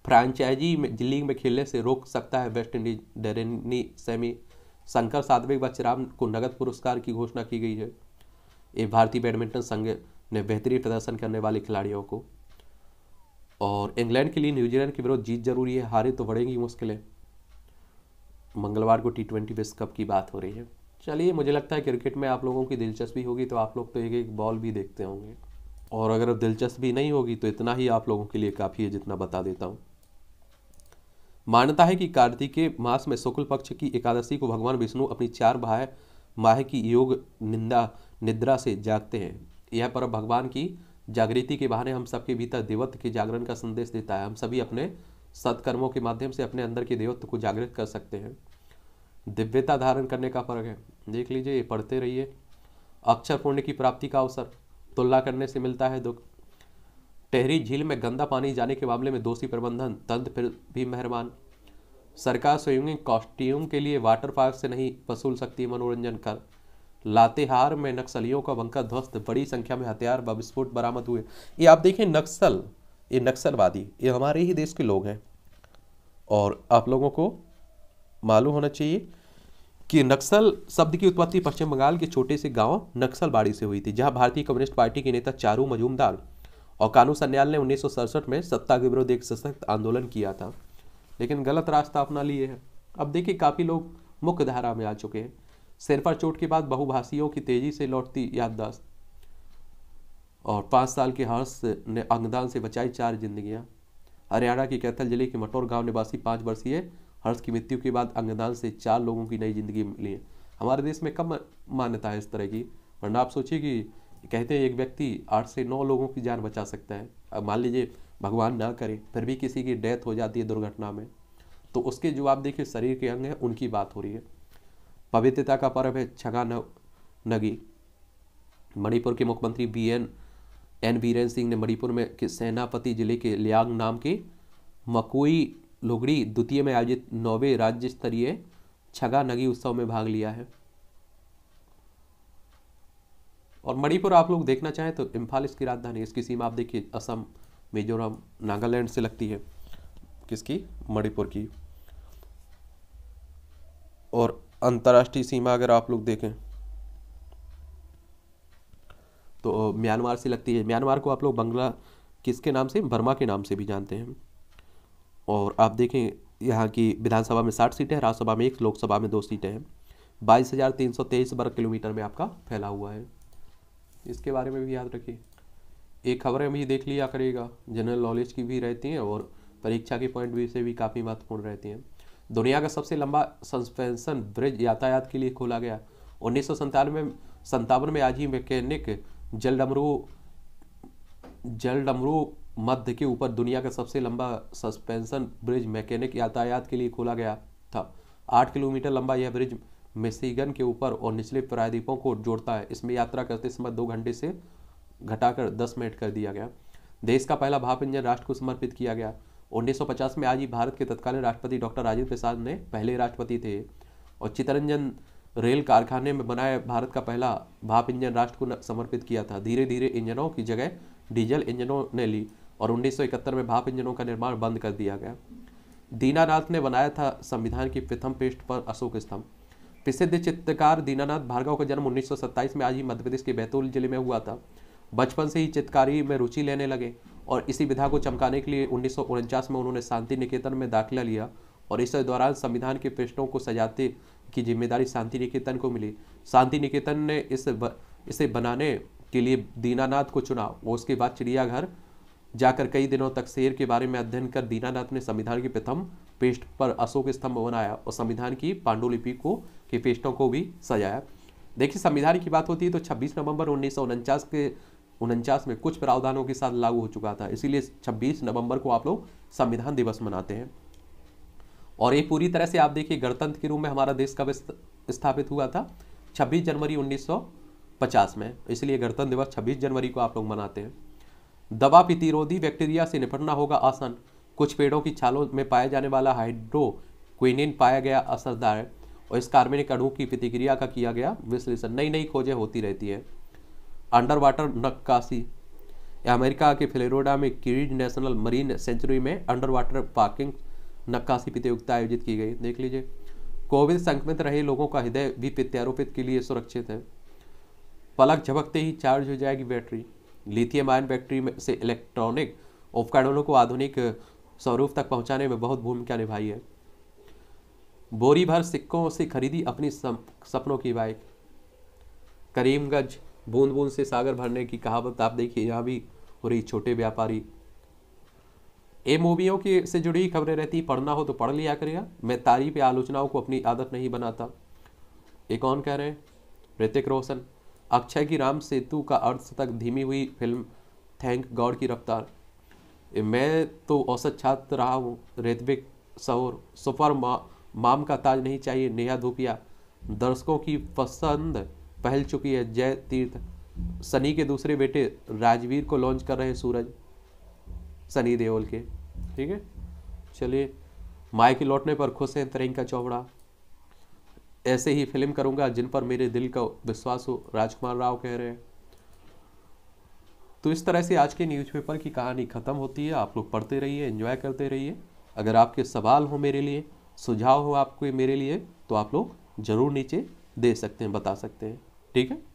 फ्रांचाइजी लीग में खेलने से रोक सकता है वेस्ट इंडीज डेरेनी सेमी शंकर साधविक व चिराग को नगद पुरस्कार की घोषणा की गई है ये भारतीय बैडमिंटन संघ ने बेहतरीन प्रदर्शन करने वाले खिलाड़ियों को और इंग्लैंड के लिए न्यूजीलैंड के विरुद्ध जीत जरूरी है हारे तो बढ़ेंगी मुश्किलें मंगलवार को टी ट्वेंटी विश्व कप की बात हो रही है चलिए मुझे लगता है क्रिकेट में आप लोगों की दिलचस्पी होगी तो आप लोग तो एक एक बॉल भी देखते होंगे और अगर दिलचस्पी नहीं होगी तो इतना ही आप लोगों के लिए काफ़ी है जितना बता देता हूँ मान्यता है कि कार्तिकेय मास में शुक्ल पक्ष की एकादशी को भगवान विष्णु अपनी चार भाई माह की योग निंदा निद्रा से जागते हैं यह पर्व भगवान की जागृति के बहाने हम सबके भीतर देवत्व के जागरण का संदेश देता है हम सभी अपने सत्कर्मों के माध्यम से अपने अंदर के देवत्व को जागृत कर सकते हैं दिव्यता धारण करने का फर्क है देख लीजिए ये पढ़ते रहिए अक्षर पुण्य की प्राप्ति का अवसर तुलना करने से मिलता है दुख टहरी झील में गंदा पानी जाने के मामले में दोषी प्रबंधन तंत्र फिर भी मेहरबान सरकार स्विमिंग कॉस्ट्यूम के लिए वाटर पार्क से नहीं वसूल सकती मनोरंजन कर लातेहार में नक्सलियों का बंका ध्वस्त बड़ी संख्या में हथियार बम विस्फोट बरामद हुए ये आप देखें नक्सल ये नक्सलवादी ये हमारे ही देश के लोग हैं और आप लोगों को मालूम होना चाहिए कि नक्सल शब्द की उत्पत्ति पश्चिम बंगाल के छोटे से गांव नक्सलबाड़ी से हुई थी जहां भारतीय कम्युनिस्ट पार्टी के नेता चारू मजूमदार और कानू सन्याल ने उन्नीस में सत्ता के विरुद्ध एक सशक्त आंदोलन किया था लेकिन गलत रास्ता अपना लिए है अब देखिए काफ़ी लोग मुख्य धारा में आ चुके हैं सिर पर चोट के बाद बहुभाषियों की तेजी से लौटती याददाश्त और पाँच साल के हर्ष ने अंगदान से बचाई चार जिंदगियां हरियाणा के कैथल जिले के मटोर गांव निवासी पाँच वर्षीय हर्ष की मृत्यु के बाद अंगदान से चार लोगों की नई जिंदगी मिली है हमारे देश में कम मान्यता है इस तरह की वरना आप सोचिए कि कहते हैं एक व्यक्ति आठ से नौ लोगों की जान बचा सकता है अब मान लीजिए भगवान ना करे फिर भी किसी की डेथ हो जाती है दुर्घटना में तो उसके जो आप देखिए शरीर के अंग हैं उनकी बात हो रही है पवित्रता का पर्व है छगा नगी मणिपुर के मुख्यमंत्री B N N Biren Singh ने मणिपुर में के सेनापति जिले के लियांग नाम के मकोई लोगड़ी द्वितीय में आयोजित नौवे राज्य स्तरीय छगा नगी उत्सव में भाग लिया है और मणिपुर आप लोग देखना चाहें तो इम्फाल इसकी राजधानी इसकी सीमा आप देखिए असम मिजोरम नागालैंड से लगती है किसकी मणिपुर की और अंतर्राष्ट्रीय सीमा अगर आप लोग देखें तो म्यांमार से लगती है म्यांमार को आप लोग बंगला किसके नाम से बर्मा के नाम से भी जानते हैं और आप देखें यहाँ की विधानसभा में साठ सीटें हैं राज्यसभा में एक लोकसभा में दो सीटें हैं बाईस हज़ार तीन सौ तेईस वर्ग किलोमीटर में आपका फैला हुआ है इसके बारे में भी याद रखिए एक खबरें भी देख लिया करेगा जनरल नॉलेज की भी रहती हैं और परीक्षा के पॉइंट व्यू से भी काफ़ी महत्वपूर्ण रहती हैं दुनिया का सबसे लंबा सस्पेंशन ब्रिज यातायात के लिए खोला गया उन्नीस सौ में संतावन में आज ही मैकेनिक जलडमरू जलडमरू मध्य के ऊपर दुनिया का सबसे लंबा सस्पेंशन ब्रिज मैकेनिक यातायात के लिए खोला गया था आठ किलोमीटर लंबा यह ब्रिज मेसीगन के ऊपर और निचले प्रायद्वीपों को जोड़ता है इसमें यात्रा करते समय दो घंटे से घटाकर दस मिनट कर दिया गया देश का पहला भाप इंजन राष्ट्र को समर्पित किया गया 1950 में आज ही भारत के तत्कालीन राष्ट्रपति डॉक्टर राजेंद्र प्रसाद ने पहले राष्ट्रपति थे और चितरंजन रेल कारखाने में बनाए भारत का पहला भाप इंजन राष्ट्र को समर्पित किया था धीरे धीरे इंजनों की जगह डीजल इंजनों ने ली और 1971 में भाप इंजनों का निर्माण बंद कर दिया गया दीनानाथ ने बनाया था संविधान की प्रथम पृष्ठ पर अशोक स्तंभ प्रसिद्ध चित्रकार दीनानाथ भार्गव का जन्म उन्नीस में आज ही मध्य प्रदेश के बैतूल जिले में हुआ था बचपन से ही चित्रकारी में रुचि लेने लगे और इसी विधा को चमकाने के लिए उन्नीस में उन्होंने शांति निकेतन में दाखिला लिया और इस दौरान संविधान के पृष्ठों को सजाते की जिम्मेदारी शांति निकेतन को मिली शांति निकेतन ने इस ब, इसे बनाने के लिए दीनानाथ को चुना और उसके बाद चिड़ियाघर जाकर कई दिनों तक शेर के बारे में अध्ययन कर दीनानाथ ने संविधान के प्रथम पेस्ट पर अशोक स्तंभ बनाया और संविधान की पांडुलिपि को के पेस्टों को भी सजाया देखिए संविधान की बात होती है तो 26 नवंबर उन्नीस के उनचास में कुछ प्रावधानों के साथ लागू हो चुका था इसीलिए 26 नवंबर को आप लोग संविधान दिवस मनाते हैं और ये पूरी तरह से आप देखिए गणतंत्र के रूप में हमारा देश कब स्थापित हुआ था 26 जनवरी 1950 में इसलिए गणतंत्र दिवस 26 जनवरी को आप लोग मनाते हैं दवा प्रतिरोधी बैक्टीरिया से निपटना होगा आसान कुछ पेड़ों की छालों में पाया जाने वाला हाइड्रोक्विनिन पाया गया असरदार और इस कार्बनिक अणु की प्रतिक्रिया का किया गया विश्लेषण नई नई खोजें होती रहती है अंडर वाटर नक्काशी अमेरिका के फ्लोरिडा में कीड नेशनल मरीन सेंचुरी में अंडर वाटर पार्किंग नक्काशी प्रतियोगिता आयोजित की गई देख लीजिए कोविड संक्रमित रहे लोगों का हृदय भी प्रत्यारोपित के लिए सुरक्षित है पलक झपकते ही चार्ज हो जाएगी बैटरी लिथियम आयन बैटरी में से इलेक्ट्रॉनिक उपकरणों को आधुनिक स्वरूप तक पहुंचाने में बहुत भूमिका निभाई है बोरी भर सिक्कों से खरीदी अपनी सपनों की बाइक करीमगंज बूंद बूंद से सागर भरने की कहावत आप देखिए यहाँ भी हो रही छोटे व्यापारी ए मूवियों के से जुड़ी खबरें रहती पढ़ना हो तो पढ़ लिया करेगा मैं तारीफ या आलोचनाओं को अपनी आदत नहीं बनाता ये कौन कह रहे हैं ऋतिक रोशन अक्षय की राम सेतु का अर्थ तक धीमी हुई फिल्म थैंक गॉड की रफ्तार मैं तो औसत छात्र रहा हूँ रेतबिक सहर सुपर मा, माम का ताज नहीं चाहिए नेहा धूपिया दर्शकों की पसंद पहल चुकी है जय तीर्थ सनी के दूसरे बेटे राजवीर को लॉन्च कर रहे हैं सूरज सनी देओल के ठीक है चलिए माए के लौटने पर खुश हैं त्रियंका चौपड़ा ऐसे ही फिल्म करूंगा जिन पर मेरे दिल का विश्वास हो राजकुमार राव कह रहे हैं तो इस तरह से आज के न्यूज़पेपर की कहानी ख़त्म होती है आप लोग पढ़ते रहिए एंजॉय करते रहिए अगर आपके सवाल हो मेरे लिए सुझाव हो आपके मेरे लिए तो आप लोग ज़रूर नीचे दे सकते हैं बता सकते हैं Zeker?